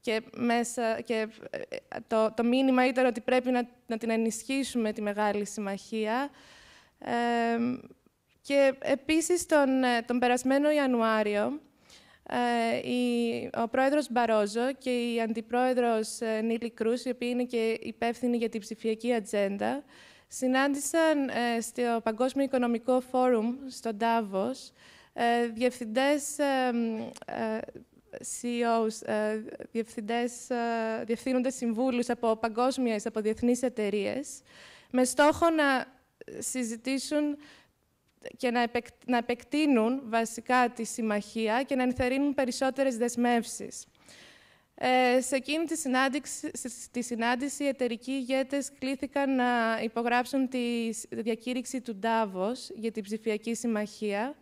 και, μέσα, και ε, το, το μήνυμα ήταν ότι πρέπει να, την ενισχύσουμε τη Μεγάλη Συμμαχία. Και επίσης τον, ε, τον περασμένο Ιανουάριο, ε, η, ο πρόεδρος Μπαρόζο και η αντιπρόεδρος ε, Νίλη Κρούς, η οποία είναι και υπεύθυνη για την ψηφιακή ατζέντα, συνάντησαν ε, στο Παγκόσμιο Οικονομικό Φόρουμ, στο Τάβος, διευθυντές, CEOs, διευθυντές, διευθύνοντες συμβούλους από παγκόσμιες, από διεθνείς εταιρείες, με στόχο να συζητήσουν και να, επεκτείνουν βασικά τη συμμαχία και να ενθερρύνουν περισσότερες δεσμεύσεις. Ε, σε εκείνη τη συνάντηση, στη συνάντηση, οι εταιρικοί ηγέτες κλήθηκαν να υπογράψουν τη διακήρυξη του Ντάβος για την ψηφιακή συμμαχία,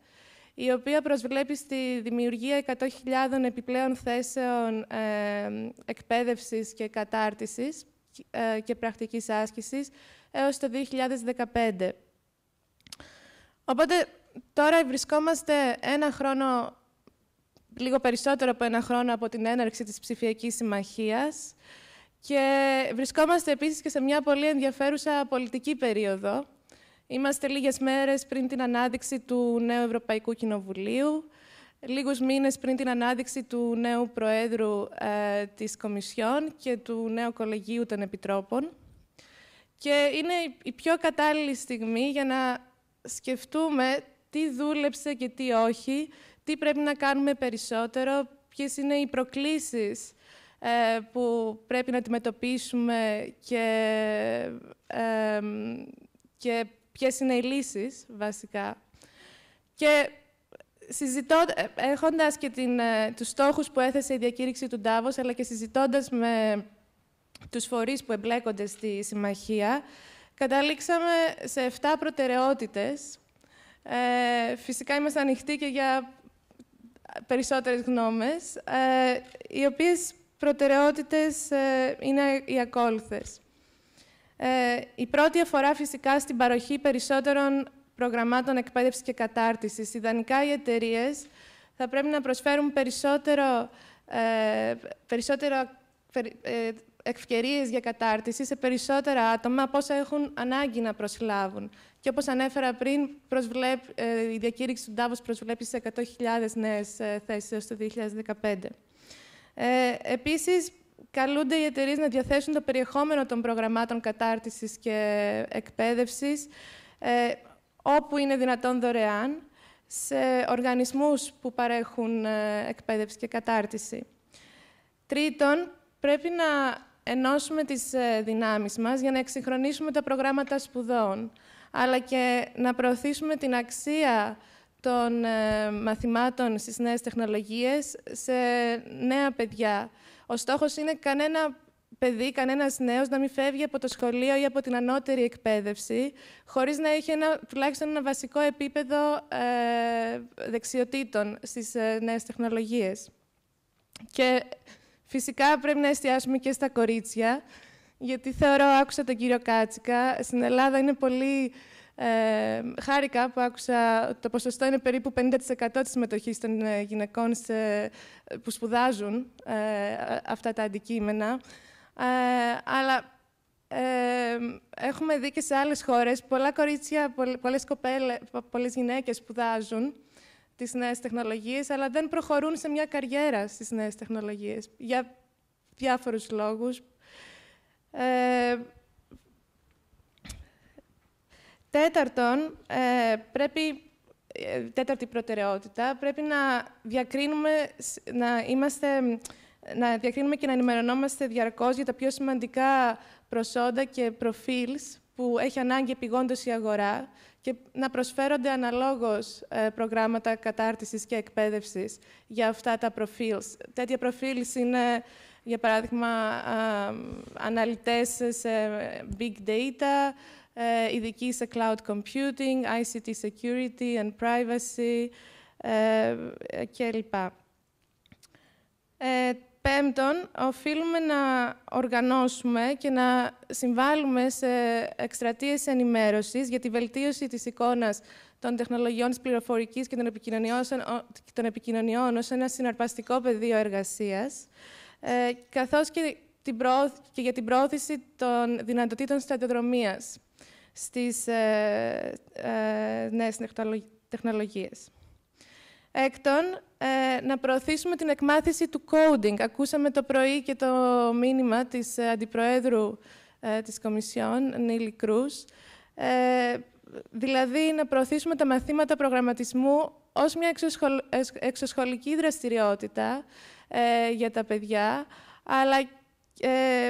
η οποία προσβλέπει στη δημιουργία 100.000 επιπλέον θέσεων ε, εκπαίδευσης και κατάρτισης ε, και πρακτικής άσκησης έως το 2015. Οπότε τώρα βρισκόμαστε ένα χρόνο, λίγο περισσότερο από ένα χρόνο από την έναρξη της ψηφιακής συμμαχίας και βρισκόμαστε επίσης και σε μια πολύ ενδιαφέρουσα πολιτική περίοδο. Είμαστε λίγες μέρες πριν την ανάδειξη του νέου Ευρωπαϊκού Κοινοβουλίου, λίγους μήνες πριν την ανάδειξη του νέου Προέδρου ε, της Κομισιόν και του νέου Κολεγίου των Επιτρόπων. Και είναι η πιο κατάλληλη στιγμή για να σκεφτούμε τι δούλεψε και τι όχι, τι πρέπει να κάνουμε περισσότερο, ποιες είναι οι προκλήσεις ε, που πρέπει να αντιμετωπίσουμε και, ε, και ποιες είναι οι λύσεις, βασικά. Και συζητώ, ε, έχοντας και την, ε, τους στόχους που έθεσε η διακήρυξη του Ντάβος, αλλά και συζητώντας με τους φορείς που εμπλέκονται στη συμμαχία, Καταλήξαμε σε 7 προτεραιότητες. Ε, φυσικά είμαστε ανοιχτοί και για περισσότερες γνώμες, ε, οι οποίες προτεραιότητες ε, είναι οι ακόλουθες. η πρώτη αφορά φυσικά στην παροχή περισσότερων προγραμμάτων εκπαίδευσης και κατάρτισης. Ιδανικά οι εταιρείες θα πρέπει να προσφέρουν περισσότερο, περισσότερο ευκαιρίες για κατάρτιση σε περισσότερα άτομα από όσα έχουν ανάγκη να προσλάβουν. Και όπως ανέφερα πριν, προσβλέπ, ε, η διακήρυξη του Ντάβος προσβλέπει σε 100.000 νέε θέσεις έως το 2015. Ε, Επίσης, καλούνται οι εταιρείες να διαθέσουν το περιεχόμενο των προγραμμάτων κατάρτισης και εκπαίδευσης, ε, όπου είναι δυνατόν δωρεάν, σε οργανισμούς που παρέχουν ε, εκπαίδευση και κατάρτιση. Τρίτον, πρέπει να ενώσουμε τις ε, δυνάμεις μας για να εξυγχρονίσουμε τα προγράμματα σπουδών, αλλά και να προωθήσουμε την αξία των ε, μαθημάτων στις νέες τεχνολογίες σε νέα παιδιά. Ο στόχος είναι κανένα παιδί, κανένας νέος να μην φεύγει από το σχολείο ή από την ανώτερη εκπαίδευση, χωρίς να έχει ένα, τουλάχιστον ένα βασικό επίπεδο ε, δεξιοτήτων στις ε, νέες τεχνολογίες. Και Φυσικά πρέπει να εστιάσουμε και στα κορίτσια, γιατί θεωρώ, άκουσα τον κύριο Κάτσικα, στην Ελλάδα είναι πολύ... Ε, χάρηκα που άκουσα, το ποσοστό είναι περίπου 50% της συμμετοχής των ε, γυναικών σε, ε, που σπουδάζουν ε, αυτά τα αντικείμενα. Ε, αλλά ε, έχουμε δει και σε άλλες χώρες πολλά κορίτσια, πολλές, κοπέλε, πολλές γυναίκες σπουδάζουν τις νέες τεχνολογίες, αλλά δεν προχωρούν σε μια καριέρα στις νέες τεχνολογίες, για διάφορους λόγους. Ε, τέταρτον, ε, πρέπει, ε, τέταρτη προτεραιότητα, πρέπει να διακρίνουμε, να είμαστε να διακρίνουμε και να ενημερωνόμαστε διαρκώς για τα πιο σημαντικά προσόντα και προφίλς που έχει ανάγκη επιγόντως η αγορά και να προσφέρονται αναλόγως ε, προγράμματα κατάρτισης και εκπαίδευσης για αυτά τα προφίλ. Τέτοια προφίλ είναι, για παράδειγμα, αναλυτές σε big data, ε, ειδικοί σε cloud computing, ICT security and privacy ε, κλπ. Πέμπτον, οφείλουμε να οργανώσουμε και να συμβάλλουμε σε εκστρατείες ενημέρωσης για τη βελτίωση της εικόνας των τεχνολογιών της πληροφορικής και των επικοινωνιών ως ένα συναρπαστικό πεδίο εργασίας, ε, καθώς και, για την πρόθεση των δυνατοτήτων στρατιοδρομίας στις ε, ε, νέες τεχνολογίες. Έκτον, ε, να προωθήσουμε την εκμάθηση του coding. Ακούσαμε το πρωί και το μήνυμα της ε, Αντιπροέδρου ε, της Κομισιόν, Νίλη Κρούς. Ε, δηλαδή, να προωθήσουμε τα μαθήματα προγραμματισμού ως μια εξωσχολική δραστηριότητα για τα παιδιά, αλλά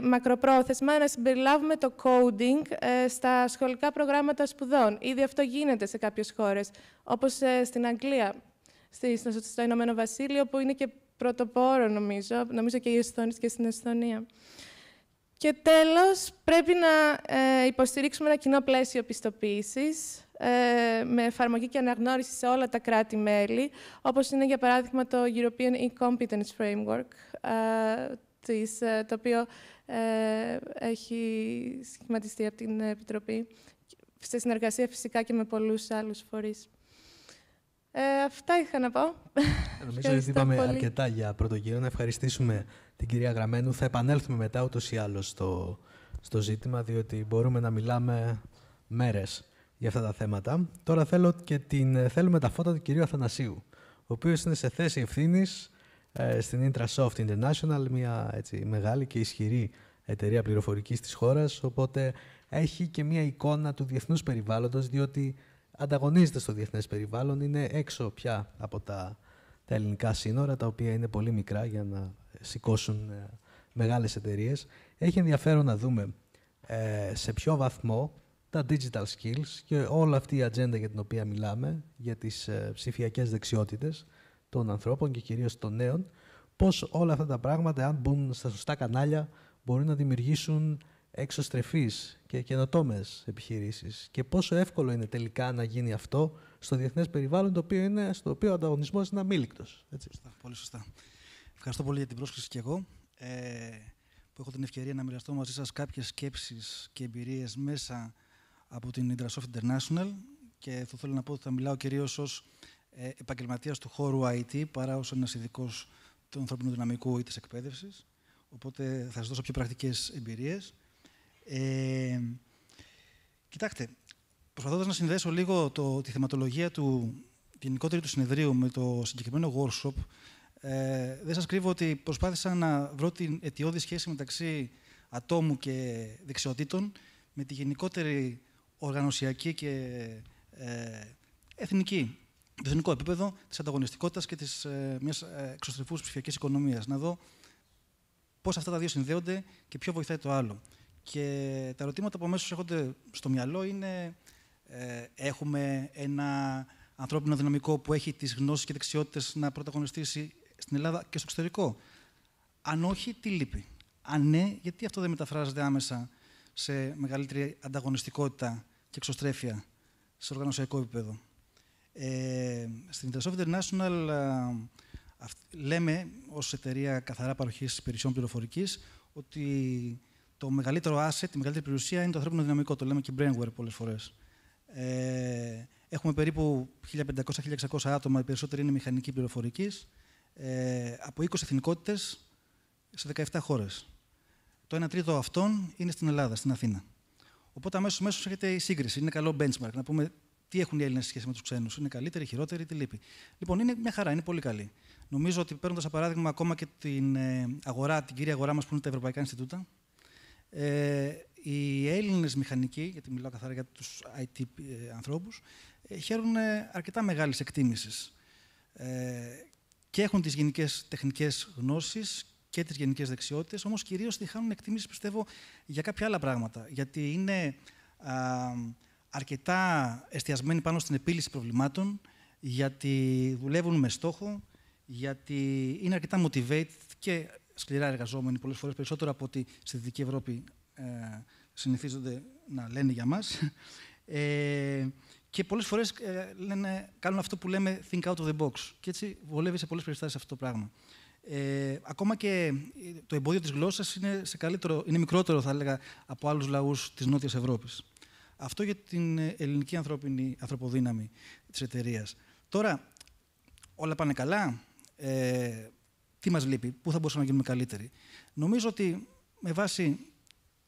μακροπρόθεσμα να συμπεριλάβουμε το coding στα σχολικά προγράμματα σπουδών. Ήδη αυτό γίνεται σε κάποιες χώρες, όπως στην Αγγλία στο Ηνωμένο Βασίλειο, που είναι και πρωτοπόρο, νομίζω. Νομίζω και οι Εσθόνες και στην Εσθονία. Και τέλος, πρέπει να ε, υποστηρίξουμε ένα κοινό πλαίσιο πιστοποίησης ε, με εφαρμογή και αναγνώριση σε όλα τα κράτη-μέλη, όπως είναι, για παράδειγμα, το European E-Competence Framework, ε, ε, το οποίο ε, έχει σχηματιστεί από την Επιτροπή, σε συνεργασία φυσικά και με πολλούς άλλους φορείς. Ε, αυτά είχα να πω. Νομίζω ότι είπαμε αρκετά για πρώτο γύρο. Να ευχαριστήσουμε την κυρία Γραμμένου. Θα επανέλθουμε μετά ούτως ή άλλως στο, στο ζήτημα, διότι μπορούμε να μιλάμε μέρες για αυτά τα θέματα. Τώρα θέλω και την, θέλουμε τα φώτα του κυρίου Αθανασίου, ο οποίος είναι σε θέση ευθύνης ε, στην Intrasoft International, μια έτσι, μεγάλη και ισχυρή εταιρεία πληροφορικής της χώρας. Οπότε έχει και μια εικόνα του διεθνούς περιβάλλοντος, διότι ανταγωνίζεται στο διεθνές περιβάλλον, είναι έξω πια από τα, ελληνικά σύνορα, τα οποία είναι πολύ μικρά για να σηκώσουν ε, μεγάλες εταιρείες. Έχει ενδιαφέρον να δούμε ε, σε ποιο βαθμό τα digital skills και όλη αυτή η ατζέντα για την οποία μιλάμε, για τις ε, ψηφιακές δεξιότητες των ανθρώπων και κυρίως των νέων, πώς όλα αυτά τα πράγματα, αν μπουν στα σωστά κανάλια, μπορούν να δημιουργήσουν εξωστρεφείς και καινοτόμες επιχειρήσεις και πόσο εύκολο είναι τελικά να γίνει αυτό στο διεθνές περιβάλλον το οποίο είναι, στο οποίο ο ανταγωνισμός είναι αμήλικτος. Έτσι. Σωστά, πολύ σωστά. Ευχαριστώ πολύ για την πρόσκληση και εγώ ε, που έχω την ευκαιρία να μοιραστώ μαζί σας κάποιες σκέψεις και εμπειρίες μέσα από την Intrasoft International και θα θέλω να πω ότι θα μιλάω κυρίως ως ε, επαγγελματίας του χώρου IT παρά ως ένας ειδικός του ανθρώπινου δυναμικού ή της εκπαίδευσης, Οπότε θα σας δώσω πιο πρακτικές εμπειρίες. Ε, κοιτάξτε, προσπαθώντας να συνδέσω λίγο το, τη θεματολογία του γενικότερη του συνεδρίου με το συγκεκριμένο workshop, ε, δεν σας κρύβω ότι προσπάθησα να βρω την αιτιώδη σχέση μεταξύ ατόμου και δεξιοτήτων με τη γενικότερη οργανωσιακή και ε, εθνική, το εθνικό επίπεδο της ανταγωνιστικότητας και της ε, μιας ε, εξωστρεφούς ψηφιακής Να δω πώς αυτά τα δύο συνδέονται και ποιο βοηθάει το άλλο. Και τα ερωτήματα που αμέσως έρχονται στο μυαλό είναι ε, έχουμε ένα ανθρώπινο δυναμικό που έχει τις γνώσεις και δεξιότητες να πρωταγωνιστήσει στην Ελλάδα και στο εξωτερικό. Αν όχι, τι λείπει. Αν ναι, γιατί αυτό δεν μεταφράζεται άμεσα σε μεγαλύτερη ανταγωνιστικότητα και εξωστρέφεια σε οργανωσιακό επίπεδο. Ε, στην Intersoft International ε, λέμε ως εταιρεία καθαρά παροχής υπηρεσιών πληροφορικής ότι το μεγαλύτερο asset, η μεγαλύτερη περιουσία είναι το ανθρώπινο δυναμικό. Το λέμε και brainware πολλές φορές. Ε, έχουμε περίπου 1500-1600 άτομα, οι περισσότεροι είναι μηχανικοί πληροφορικής, ε, από 20 εθνικότητες σε 17 χώρες. Το 1 τρίτο αυτών είναι στην Ελλάδα, στην Αθήνα. Οπότε αμέσως μέσω έρχεται η σύγκριση. Είναι καλό benchmark να πούμε τι έχουν οι Έλληνες σε σχέση με τους ξένους. Είναι καλύτεροι, χειρότεροι, τι λείπει. Λοιπόν, είναι μια χαρά, είναι πολύ καλή. Νομίζω ότι παίρνοντας παράδειγμα ακόμα και την ε, αγορά, την κυρία αγορά μας που είναι τα Ευρωπαϊκά Ινστιτούτα, ε, οι Έλληνες μηχανικοί, γιατί μιλάω καθαρά για τους IT ε, ανθρώπους, ε, χαίρουν αρκετά μεγάλης εκτίμησης και έχουν τις γενικές τεχνικές γνώσεις και τις γενικές δεξιότητες, όμως κυρίως τη χάνουν εκτίμηση, πιστεύω, για κάποια άλλα πράγματα. Γιατί είναι αρκετά εστιασμένοι πάνω στην επίλυση προβλημάτων, γιατί δουλεύουν με στόχο, γιατί είναι αρκετά motivated και σκληρά εργαζόμενοι, πολλές φορές περισσότερο από ότι στη Δυτική Ευρώπη ε, συνηθίζονται να λένε για μας. Ε, και πολλές ε, λένε κάνουν αυτό που λέμε think out of the box. Και έτσι βολεύει σε πολλές περιστάσεις αυτό το πράγμα. Ε, ακόμα και ε, το εμπόδιο της γλώσσας είναι, σε καλύτερο, είναι μικρότερο, θα έλεγα, από άλλους λαούς της Νότιας Ευρώπης. Αυτό για την ελληνική ανθρώπινη ανθρωποδύναμη της εταιρείας. Τώρα, όλα πάνε καλά. Ε, τι μας λείπει, πού θα μπορούσαμε να γίνουμε καλύτεροι. Νομίζω ότι με βάση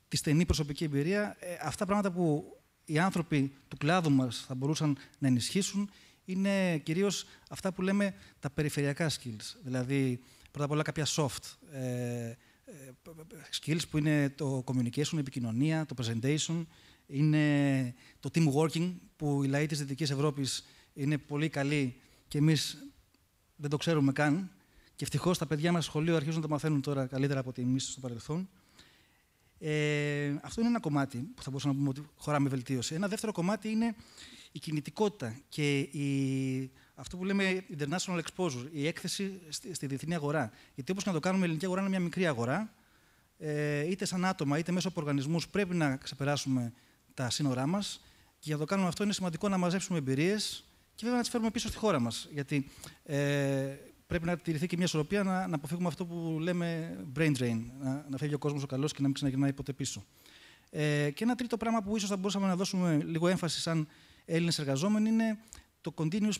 τη στενή προσωπική εμπειρία, ε, αυτά πράγματα που οι άνθρωποι του κλάδου μας θα μπορούσαν να ενισχύσουν είναι κυρίως αυτά που λέμε τα περιφερειακά skills. Δηλαδή, πρώτα απ' όλα κάποια soft ε, ε, skills που είναι το communication, η επικοινωνία, το presentation, είναι το team working που οι λαοί της Δυτικής Ευρώπης είναι πολύ καλοί και εμείς δεν το ξέρουμε καν και ευτυχώς τα παιδιά μας στο σχολείο αρχίζουν να τα μαθαίνουν τώρα καλύτερα από ότι εμείς στο παρελθόν. Ε, αυτό είναι ένα κομμάτι που θα μπορούσαμε να πούμε ότι χωράμε βελτίωση. Ένα δεύτερο κομμάτι είναι η κινητικότητα και η, αυτό που λέμε international exposure, η έκθεση στη, στη διεθνή αγορά. Γιατί όπως και να το κάνουμε, η ελληνική αγορά είναι μια μικρή αγορά. Ε, είτε σαν άτομα είτε μέσω από οργανισμούς πρέπει να ξεπεράσουμε τα σύνορά μας. Και για να το κάνουμε αυτό, είναι σημαντικό να μαζέψουμε εμπειρίες και βέβαια να τις φέρουμε πίσω στη χώρα μας. Γιατί ε, πρέπει να τηρηθεί και μια ισορροπία να, να αποφύγουμε αυτό που λέμε brain drain. Να, να φεύγει ο κόσμος ο καλός και να μην ξαναγυρνάει ποτέ πίσω. Ε, και ένα τρίτο πράγμα που ίσως θα μπορούσαμε να δώσουμε λίγο έμφαση σαν Έλληνες εργαζόμενοι είναι το continuous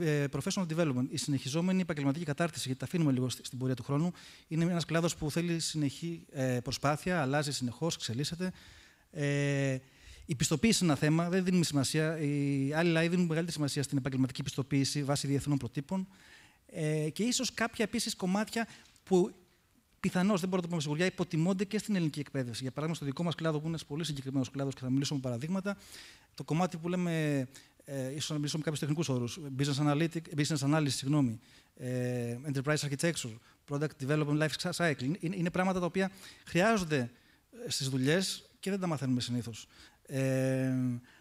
ε, professional development, η συνεχιζόμενη επαγγελματική κατάρτιση, γιατί τα αφήνουμε λίγο στην πορεία του χρόνου. Είναι ένας κλάδος που θέλει συνεχή ε, προσπάθεια, αλλάζει συνεχώς, εξελίσσεται. Ε, η πιστοποίηση είναι ένα θέμα, δεν δίνουμε σημασία. Οι άλλοι λαοί δίνουν μεγαλύτερη σημασία στην επαγγελματική πιστοποίηση βάσει διεθνών προτύπων ε, και ίσως κάποια επίσης κομμάτια που πιθανώς, δεν μπορώ να το πω σιγουριά, υποτιμώνται και στην ελληνική εκπαίδευση. Για παράδειγμα, στο δικό μας κλάδο, που είναι ένας πολύ συγκεκριμένος κλάδος και θα μιλήσουμε παραδείγματα, το κομμάτι που λέμε ε, ίσως να μιλήσουμε κάποιους τεχνικούς όρους. Business, business analysis, συγγνώμη, ε, enterprise architecture, product development, life cycle, Είναι, πράγματα τα οποία χρειάζονται ε, στις δουλειές και δεν τα μαθαίνουμε συνήθως. Ε,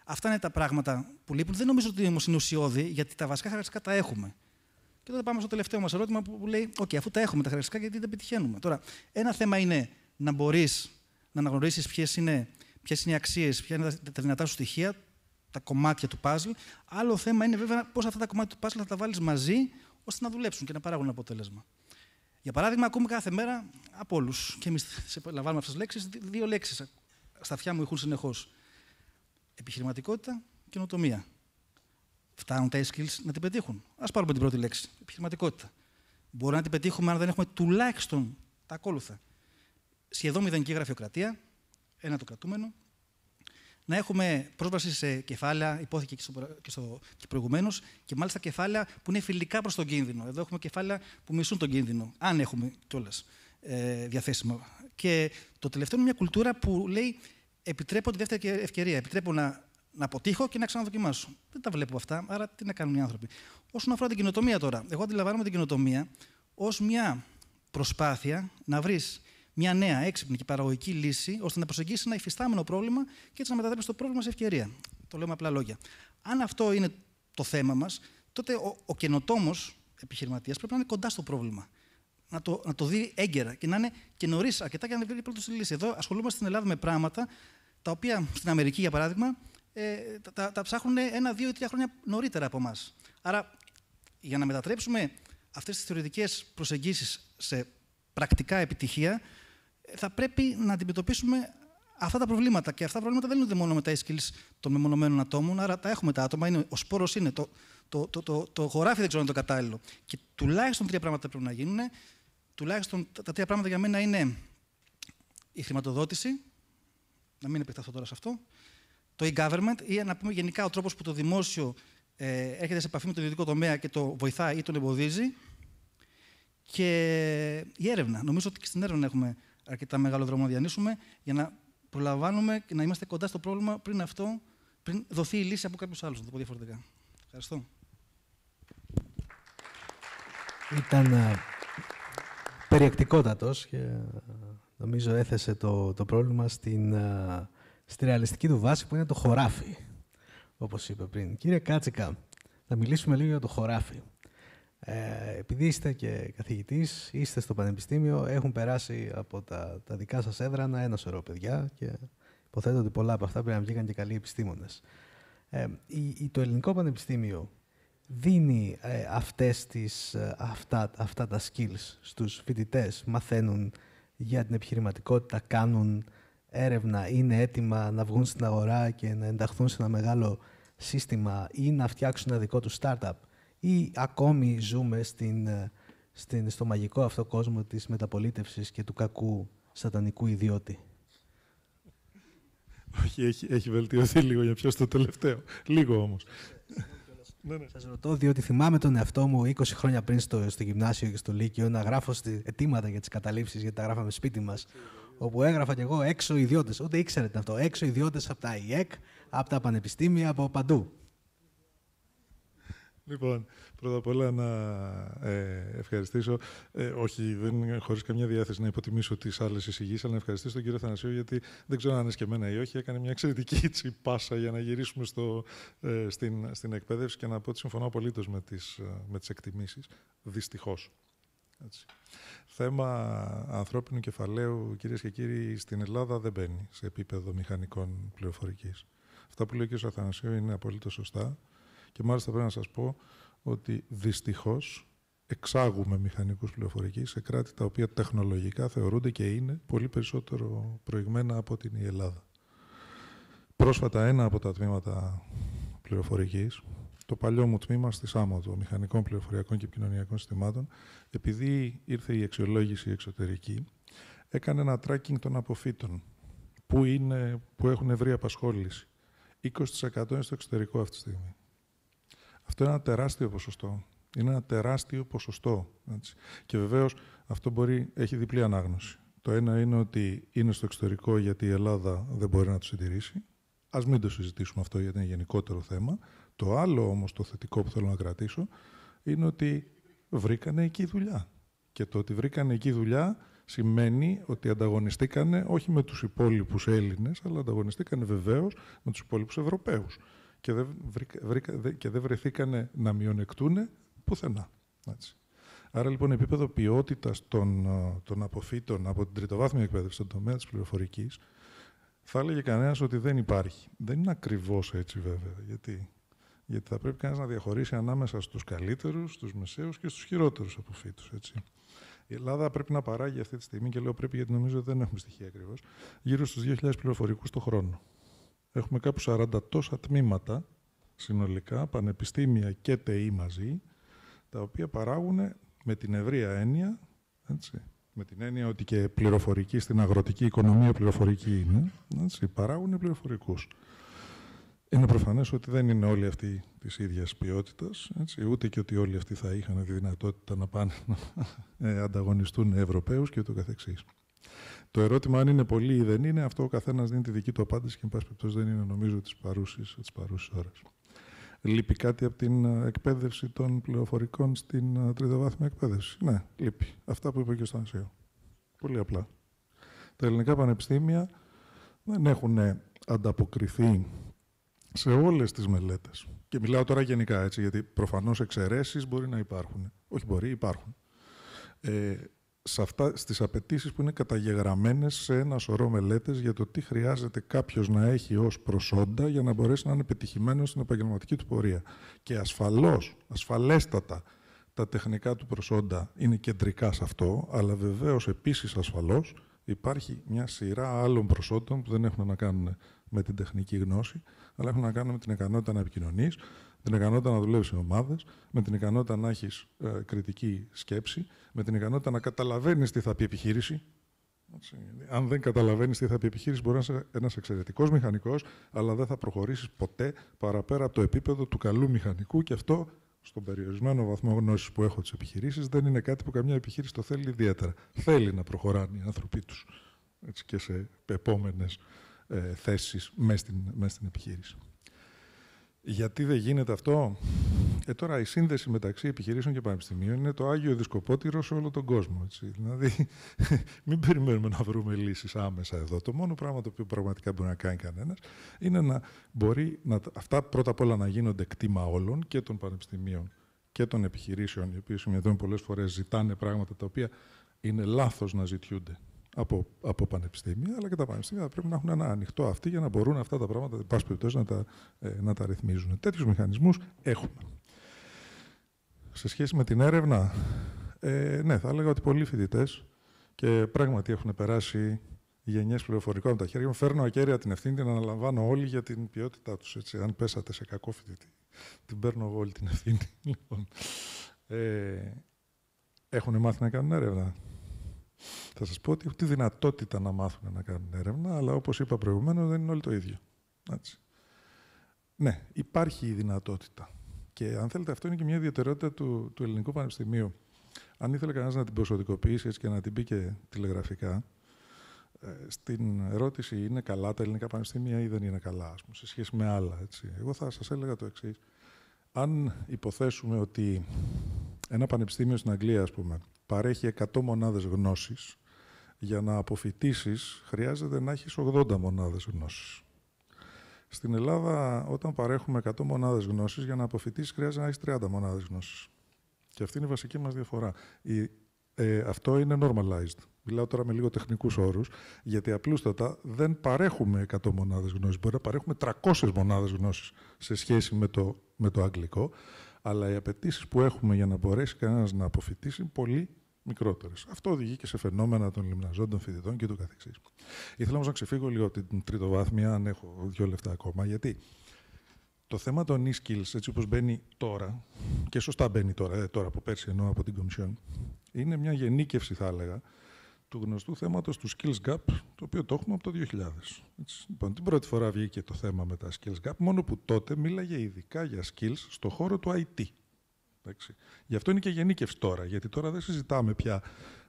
αυτά είναι τα πράγματα που λείπουν. Δεν νομίζω ότι είναι ουσιώδη, γιατί τα βασικά χαρακτηριστικά τα έχουμε. Και τότε πάμε στο τελευταίο μας ερώτημα που λέει: Οκ, okay, αφού τα έχουμε τα χαρακτηριστικά, γιατί δεν πετυχαίνουμε. Τώρα, ένα θέμα είναι να μπορείς να αναγνωρίσεις ποιες είναι, ποιες είναι οι αξίες, ποια είναι τα δυνατά σου στοιχεία, τα κομμάτια του puzzle. Άλλο θέμα είναι βέβαια πώς αυτά τα κομμάτια του puzzle θα τα βάλεις μαζί ώστε να δουλέψουν και να παράγουν αποτέλεσμα. Για παράδειγμα, ακούμε κάθε μέρα από όλους, και εμείς λαμβάνουμε αυτές τις λέξεις, δύο λέξεις στα αυτιά μου ηχούν συνεχώς. Επιχειρηματικότητα, καινοτομία φτάνουν τα skills να την πετύχουν. Ας πάρουμε την πρώτη λέξη. Επιχειρηματικότητα. Μπορεί να την πετύχουμε αν δεν έχουμε τουλάχιστον τα ακόλουθα. Σχεδόν μηδενική γραφειοκρατία, ένα το κρατούμενο. Να έχουμε πρόσβαση σε κεφάλαια, υπόθηκε και στο, και και προηγουμένως, και μάλιστα κεφάλαια που είναι φιλικά προς τον κίνδυνο. Εδώ έχουμε κεφάλαια που μισούν τον κίνδυνο, αν έχουμε κιόλας ε, διαθέσιμα. Και το τελευταίο είναι μια κουλτούρα που λέει επιτρέπω τη δεύτερη ευκαιρία. Επιτρέπω να να αποτύχω και να ξαναδοκιμάσω. Δεν τα βλέπω αυτά, άρα τι να κάνουν οι άνθρωποι. Όσον αφορά την κοινοτομία τώρα, εγώ αντιλαμβάνομαι την κοινοτομία ως μια προσπάθεια να βρεις μια νέα έξυπνη και παραγωγική λύση, ώστε να προσεγγίσεις ένα υφιστάμενο πρόβλημα και έτσι να μετατρέψεις το πρόβλημα σε ευκαιρία. Το λέω με απλά λόγια. Αν αυτό είναι το θέμα μας, τότε ο, ο καινοτόμος επιχειρηματίας πρέπει να είναι κοντά στο πρόβλημα. Να το, να το δει έγκαιρα και να είναι και νωρίς αρκετά και να βρει πρώτο στη λύση. Εδώ ασχολούμαστε στην Ελλάδα με πράγματα τα οποία στην Αμερική, για παράδειγμα, ε, τα, τα ψάχνουν ένα, δύο ή τρία χρόνια νωρίτερα από εμάς. Άρα, για να μετατρέψουμε αυτές τις θεωρητικές προσεγγίσεις σε πρακτικά επιτυχία, ε, θα πρέπει να αντιμετωπίσουμε αυτά τα προβλήματα. Και αυτά τα προβλήματα δεν είναι μόνο με τα skills των μεμονωμένων ατόμων, άρα τα έχουμε τα άτομα. Είναι, ο σπόρος είναι, το, το, το, το, το χωράφι δεν ξέρω αν είναι το κατάλληλο. Και τουλάχιστον τρία πράγματα πρέπει να γίνουν. Τουλάχιστον τα, τα τρία πράγματα για μένα είναι η χρηματοδότηση, να μην επεκταθώ τώρα σε αυτό, το e-government ή να πούμε γενικά ο τρόπος που το δημόσιο ε, έρχεται σε επαφή με τον ιδιωτικό τομέα και το βοηθάει ή τον εμποδίζει. Και η έρευνα. Νομίζω ότι και στην έρευνα έχουμε αρκετά μεγάλο δρόμο να διανύσουμε για να προλαμβάνουμε και να είμαστε κοντά στο πρόβλημα πριν αυτό, πριν δοθεί η λύση από κάποιους άλλους. Να το πω διαφορετικά. Ευχαριστώ. Ήταν ε, περιεκτικότατος και ε, νομίζω έθεσε το, το πρόβλημα στην, στη ρεαλιστική του βάση που είναι το χωράφι. Όπως είπε πριν. Κύριε Κάτσικα, θα μιλήσουμε λίγο για το χωράφι. Ε, επειδή είστε και καθηγητής, είστε στο Πανεπιστήμιο, έχουν περάσει από τα, τα δικά σας έδρανα ένα σωρό παιδιά και υποθέτω ότι πολλά από αυτά πρέπει να βγήκαν και καλοί επιστήμονες. Ε, το Ελληνικό Πανεπιστήμιο δίνει ε, αυτές τις, ε, αυτά, αυτά τα skills στους φοιτητές. Μαθαίνουν για την επιχειρηματικότητα, κάνουν έρευνα είναι έτοιμα να βγουν στην αγορά και να ενταχθούν σε ένα μεγάλο σύστημα ή να φτιάξουν ένα δικό τους startup ή ακόμη ζούμε στην, ε, στην, στο μαγικό αυτό κόσμο της μεταπολίτευσης και του κακού σατανικού ιδιώτη. Όχι, έχει, έχει βελτιωθεί λίγο για ποιος το τελευταίο. Λίγο όμως. Ναι, ναι. Σας ρωτώ, διότι θυμάμαι τον εαυτό μου 20 χρόνια πριν στο, στο γυμνάσιο και στο Λύκειο να γράφω στη, αιτήματα για τις καταλήψεις, γιατί τα γράφαμε σπίτι μας όπου έγραφα κι εγώ έξω ιδιώτες. Ούτε ήξερετε αυτό. Έξω ιδιώτες από τα ΙΕΚ, από τα πανεπιστήμια, από παντού. Λοιπόν, πρώτα απ' όλα να ε, ευχαριστήσω, ε, όχι δεν, χωρίς καμιά διάθεση να υποτιμήσω τις άλλες εισηγήσεις, αλλά να ευχαριστήσω τον κύριο Θανασίου γιατί δεν ξέρω αν είναι και εμένα ή όχι, έκανε μια εξαιρετική έτσι πάσα για να γυρίσουμε στο, ε, στην, στην εκπαίδευση και να πω ότι συμφωνώ απολύτως με τις με τις εκτιμήσεις, Θέμα ανθρώπινου κεφαλαίου, κυρίες και κύριοι, στην Ελλάδα δεν μπαίνει σε επίπεδο μηχανικών πληροφορικής. Αυτά που λέει ο κ. Αθανασίου είναι απολύτως σωστά και μάλιστα πρέπει να σας πω ότι δυστυχώς εξάγουμε μηχανικούς πληροφορικής σε κράτη τα οποία τεχνολογικά θεωρούνται και είναι πολύ περισσότερο προηγμένα από την Ελλάδα. Πρόσφατα ένα από τα τμήματα πληροφορικής το παλιό μου τμήμα στη ΣΑΜΟΤΟ, Μηχανικών Πληροφοριακών και Επικοινωνιακών Συστημάτων, επειδή ήρθε η αξιολόγηση εξωτερική, έκανε ένα tracking των αποφύτων που, είναι, που έχουν ευρύ απασχόληση. 20% είναι στο εξωτερικό αυτή τη στιγμή. Αυτό είναι ένα τεράστιο ποσοστό. Είναι ένα τεράστιο ποσοστό. Έτσι. Και βεβαίως αυτό μπορεί, έχει διπλή ανάγνωση. Το ένα είναι ότι είναι στο εξωτερικό γιατί η Ελλάδα δεν μπορεί να το συντηρήσει. Ας μην το συζητήσουμε αυτό γιατί είναι γενικότερο θέμα. Το άλλο όμως το θετικό που θέλω να κρατήσω είναι ότι βρήκανε εκεί δουλειά. Και το ότι βρήκανε εκεί δουλειά σημαίνει ότι ανταγωνιστήκανε όχι με τους υπόλοιπους Έλληνες, αλλά ανταγωνιστήκανε βεβαίως με τους υπόλοιπους Ευρωπαίους. Και δεν, βρήκα, και δεν βρεθήκανε να μειονεκτούνε πουθενά. Έτσι. Άρα λοιπόν επίπεδο ποιότητας των, ε, των αποφύτων από την τριτοβάθμια εκπαίδευση στον τομέα της πληροφορικής, θα έλεγε κανένας ότι δεν υπάρχει. Δεν είναι ακριβώς έτσι βέβαια, γιατί γιατί θα πρέπει κανείς να διαχωρίσει ανάμεσα στους καλύτερους, στους μεσαίους και στους χειρότερους αποφύτους, Η Ελλάδα πρέπει να παράγει αυτή τη στιγμή, και λέω πρέπει γιατί νομίζω ότι δεν έχουμε στοιχεία ακριβώς, γύρω στους 2.000 πληροφορικούς το χρόνο. Έχουμε κάπου 40 τόσα τμήματα συνολικά, πανεπιστήμια και ΤΕΗ μαζί, τα οποία παράγουν με την ευρεία έννοια, έτσι, με την έννοια ότι και πληροφορική στην αγροτική οικονομία πληροφορική είναι, έτσι, παράγουν πληροφορικούς. Είναι προφανές ότι δεν είναι όλοι αυτοί της ίδιας ποιότητας, ούτε και ότι όλοι αυτοί θα είχαν τη δυνατότητα να πάνε να ε, ανταγωνιστούν Ευρωπαίους και ούτω καθεξής. Το ερώτημα αν είναι πολύ ή δεν είναι, αυτό ο καθένας δίνει τη δική του απάντηση και, εν πάση περιπτώσει, δεν είναι νομίζω της παρούσης ώρας. Λείπει κάτι από την ε, εκπαίδευση των πληροφορικών στην ε, βάθμια εκπαίδευση. Ναι, λείπει. Αυτά που είπε και ο Στάνσιο. Πολύ απλά. Τα ελληνικά πανεπιστήμια δεν έχουν ανταποκριθεί σε όλες τις μελέτες, και μιλάω τώρα γενικά έτσι, γιατί προφανώς εξαιρέσεις μπορεί να υπάρχουν, όχι μπορεί, υπάρχουν, ε, σε αυτά, στις απαιτήσεις που είναι καταγεγραμμένες σε ένα σωρό μελέτες για το τι χρειάζεται κάποιος να έχει ως προσόντα για να μπορέσει να είναι πετυχημένος στην επαγγελματική του πορεία. Και ασφαλώς, ασφαλέστατα, τα τεχνικά του προσόντα είναι κεντρικά σε αυτό, αλλά βεβαίως επίσης ασφαλώς υπάρχει μια σειρά άλλων προσόντων που δεν έχουν να κάνουν με την τεχνική γνώση, αλλά έχουν να κάνουν με την ικανότητα να επικοινωνείς, την ικανότητα να δουλεύεις σε ομάδες, με την ικανότητα να έχεις ε, κριτική σκέψη, με την ικανότητα να καταλαβαίνεις τι θα πει επιχείρηση. Αν δεν καταλαβαίνεις τι θα πει επιχείρηση, μπορεί να είσαι ένας εξαιρετικός μηχανικός, αλλά δεν θα προχωρήσεις ποτέ παραπέρα από το επίπεδο του καλού μηχανικού και αυτό στον περιορισμένο βαθμό γνώσης που έχω τις επιχειρήσεις, δεν είναι κάτι που καμιά επιχείρηση το θέλει ιδιαίτερα. Θέλει να προχωράνε οι άνθρωποι τους και σε επόμενες ε, θέσεις μέσα στην, μέσα στην επιχείρηση. Γιατί δεν γίνεται αυτό. Ε, τώρα η σύνδεση μεταξύ επιχειρήσεων και πανεπιστημίων είναι το Άγιο Δισκοπότηρο σε όλο τον κόσμο. Έτσι. Δηλαδή, μην περιμένουμε να βρούμε λύσεις άμεσα εδώ. Το μόνο πράγμα το οποίο πραγματικά μπορεί να κάνει κανένας είναι να μπορεί να, αυτά πρώτα απ' όλα να γίνονται κτήμα όλων και των πανεπιστημίων και των επιχειρήσεων, οι οποίε συμμετέχουν πολλές φορές ζητάνε πράγματα τα οποία είναι λάθος να ζητιούνται από, από πανεπιστήμια, αλλά και τα πανεπιστήμια πρέπει να έχουν ένα ανοιχτό αυτή για να μπορούν αυτά τα πράγματα, να τα, ε, να τα ρυθμίζουν. Τέτοιους μηχανισμούς έχουμε. Σε σχέση με την έρευνα, ε, ναι, θα έλεγα ότι πολλοί φοιτητές και πράγματι έχουν περάσει γενιές πληροφορικών από τα χέρια μου. Φέρνω ακέραια την ευθύνη, την αναλαμβάνω όλοι για την ποιότητά τους. Αν πέσατε σε κακό φοιτητή, την παίρνω εγώ όλη την ευθύνη. Λοιπόν, ε, έχουν μάθει να κάνουν έρευνα. Θα σας πω ότι έχουν τη δυνατότητα να μάθουν να κάνουν έρευνα, αλλά όπως είπα προηγουμένως δεν είναι όλοι το ίδιο. Ναι, υπάρχει η δυνατότητα. Και αν θέλετε, αυτό είναι και μια ιδιαιτερότητα του, του Ελληνικού Πανεπιστημίου. Αν ήθελε κανένας να την ποσοτικοποιήσει έτσι και να την πει και τηλεγραφικά, ε, στην ερώτηση είναι καλά τα ελληνικά πανεπιστήμια ή δεν είναι καλά, σε σχέση με άλλα. Έτσι. Εγώ θα σας έλεγα το εξής. Αν υποθέσουμε ότι ένα πανεπιστήμιο στην Αγγλία, ας πούμε, παρέχει 100 μονάδες γνώσης, για να αποφυτίσεις χρειάζεται να έχεις 80 μονάδες γνώσης. Στην Ελλάδα, όταν παρέχουμε 100 μονάδες γνώσης, για να αποφυτίσεις χρειάζεται να έχεις 30 μονάδες γνώσης. Και αυτή είναι η βασική μας διαφορά. Η, ε, αυτό είναι normalized. Μιλάω τώρα με λίγο τεχνικούς όρους, γιατί απλούστατα δεν παρέχουμε 100 μονάδες γνώσης. Μπορεί να παρέχουμε 300 μονάδες γνώσης σε σχέση με το, με το αγγλικό. Αλλά οι απαιτήσεις που έχουμε για να μπορέσει κανένας να αποφοιτήσει είναι πολύ μικρότερες. Αυτό οδηγεί και σε φαινόμενα των λιμναζών, φοιτητών και του καθεξής. Ήθελα όμως να ξεφύγω λίγο την τρίτο βάθμια, αν έχω δύο λεφτά ακόμα, γιατί το θέμα των e-skills, έτσι όπως μπαίνει τώρα, και σωστά μπαίνει τώρα, ε, τώρα από πέρσι εννοώ από την Κομισιόν, είναι μια γενίκευση, θα έλεγα, του γνωστού θέματος του skills gap, το οποίο το έχουμε από το 2000. Έτσι. Λοιπόν, την πρώτη φορά βγήκε το θέμα με τα skills gap, μόνο που τότε μίλαγε ειδικά για skills στο χώρο του IT. Γι' αυτό είναι και γενίκευση τώρα, γιατί τώρα δεν συζητάμε πια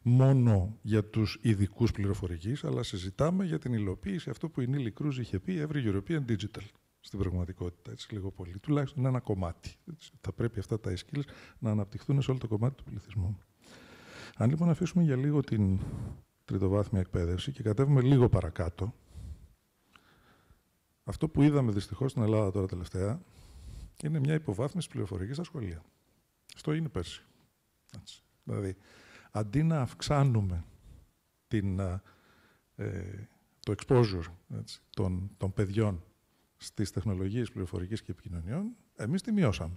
μόνο για τους ειδικούς πληροφορικής, αλλά συζητάμε για την υλοποίηση αυτό που η Νίλη Κρούζ είχε πει Every European Digital στην πραγματικότητα, έτσι λίγο πολύ. Τουλάχιστον ένα κομμάτι. Έτσι. Θα πρέπει αυτά τα skills να αναπτυχθούν σε όλο το κομμάτι του πληθυσμού. Αν λοιπόν αφήσουμε για λίγο την τριτοβάθμια εκπαίδευση και κατέβουμε λίγο παρακάτω, αυτό που είδαμε δυστυχώς στην Ελλάδα τώρα τελευταία είναι μια υποβάθμιση πληροφορικής στα σχολεία. Αυτό είναι πέρσι. Δηλαδή, αντί να αυξάνουμε ε, το exposure των, των παιδιών στις τεχνολογίες πληροφορικής και επικοινωνιών, εμείς τη μειώσαμε.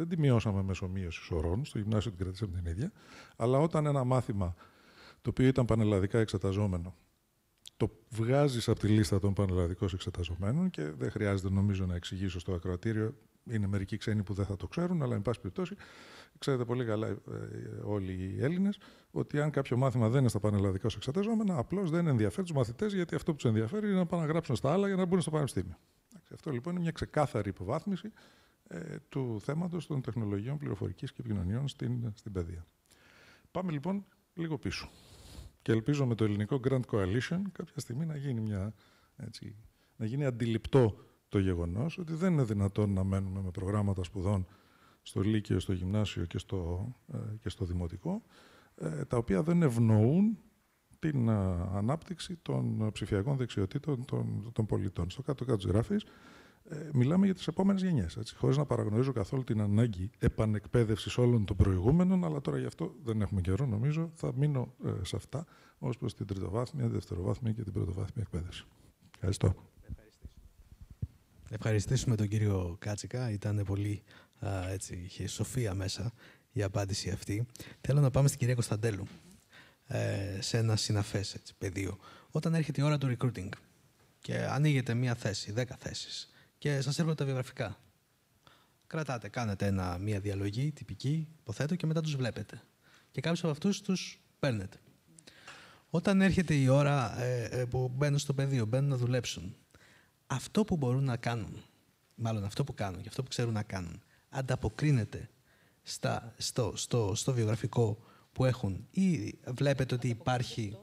Δεν τη μειώσαμε μέσω μείωσης ορών. Στο γυμνάσιο την κρατήσαμε την ίδια. Αλλά όταν ένα μάθημα το οποίο ήταν πανελλαδικά εξεταζόμενο το βγάζεις από τη λίστα των πανελλαδικών εξεταζομένων και δεν χρειάζεται νομίζω να εξηγήσω στο ακροατήριο. Είναι μερικοί ξένοι που δεν θα το ξέρουν, αλλά εν πάση περιπτώσει ξέρετε πολύ καλά ε, όλοι οι Έλληνες ότι αν κάποιο μάθημα δεν είναι στα πανελλαδικά εξεταζόμενα, απλώς δεν ενδιαφέρει τους μαθητές γιατί αυτό που τους ενδιαφέρει είναι να πάνε να γράψουν στα άλλα για να μπουν στο πανεπιστήμιο. Αυτό λοιπόν είναι μια ξεκάθαρη υποβάθμιση ε, του θέματος των τεχνολογιών πληροφορικής και επικοινωνιών στην, στην παιδεία. Πάμε λοιπόν λίγο πίσω. Και ελπίζω με το ελληνικό Grand Coalition κάποια στιγμή να γίνει, μια, έτσι, να γίνει αντιληπτό το γεγονός ότι δεν είναι δυνατόν να μένουμε με προγράμματα σπουδών στο Λύκειο, στο Γυμνάσιο και στο, ε, και στο Δημοτικό, ε, τα οποία δεν ευνοούν την ανάπτυξη των ψηφιακών δεξιοτήτων των, των πολιτών. Στο κάτω-κάτω της γράφης ε, μιλάμε για τις επόμενες γενιές, έτσι, χωρίς να παραγνωρίζω καθόλου την ανάγκη επανεκπαίδευσης όλων των προηγούμενων, αλλά τώρα γι' αυτό δεν έχουμε καιρό, νομίζω, θα μείνω ε, σε αυτά ως προς την τριτοβάθμια, δευτεροβάθμια και την πρωτοβάθμια εκπαίδευση. Ευχαριστώ. Ευχαριστήσουμε τον κύριο Κάτσικα. Ήταν πολύ, α, έτσι, είχε σοφία μέσα η απάντηση αυτή. Θέλω να πάμε στην κυρία Κωνσταντέλου, ε, σε ένα συναφές πεδίο. Όταν έρχεται η ώρα του recruiting και ανοίγεται μία θέση, δέκα θέσεις, και σας έρχονται τα βιογραφικά. Κρατάτε, κάνετε μια διαλογή τυπική, υποθέτω, και μετά τους βλέπετε. Και κάποιους από αυτούς τους παίρνετε. Όταν έρχεται η ώρα ε, ε, που μπαίνουν στο πεδίο, μπαίνουν να δουλέψουν, αυτό που μπορούν να κάνουν, μάλλον αυτό που κάνουν και αυτό που ξέρουν να κάνουν, ανταποκρίνεται στα, στο, στο, στο βιογραφικό που έχουν ή βλέπετε ότι υπάρχει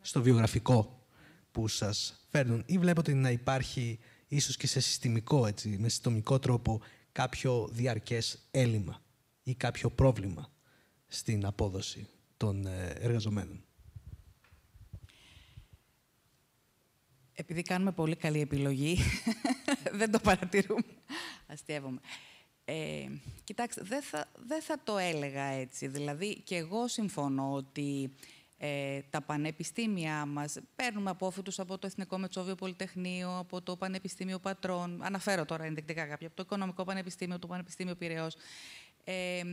στο βιογραφικό που σας φέρνουν ή βλέπετε να υπάρχει ίσως και σε συστημικό, έτσι, με συστημικό τρόπο, κάποιο διαρκές έλλειμμα ή κάποιο πρόβλημα στην απόδοση των ε, εργαζομένων. Επειδή κάνουμε πολύ καλή επιλογή, δεν το παρατηρούμε. Αστείευομαι. Ε, κοιτάξτε, δεν θα το έλεγα έτσι. Δηλαδή, και εγώ συμφωνώ ότι ε, τα πανεπιστήμια μας. Παίρνουμε απόφοιτους από το Εθνικό Μετσόβιο Πολυτεχνείο, από το Πανεπιστήμιο Πατρών. Αναφέρω τώρα ενδεικτικά κάποια. Από το Οικονομικό Πανεπιστήμιο, το Πανεπιστήμιο Πυραιός. Ε, ε,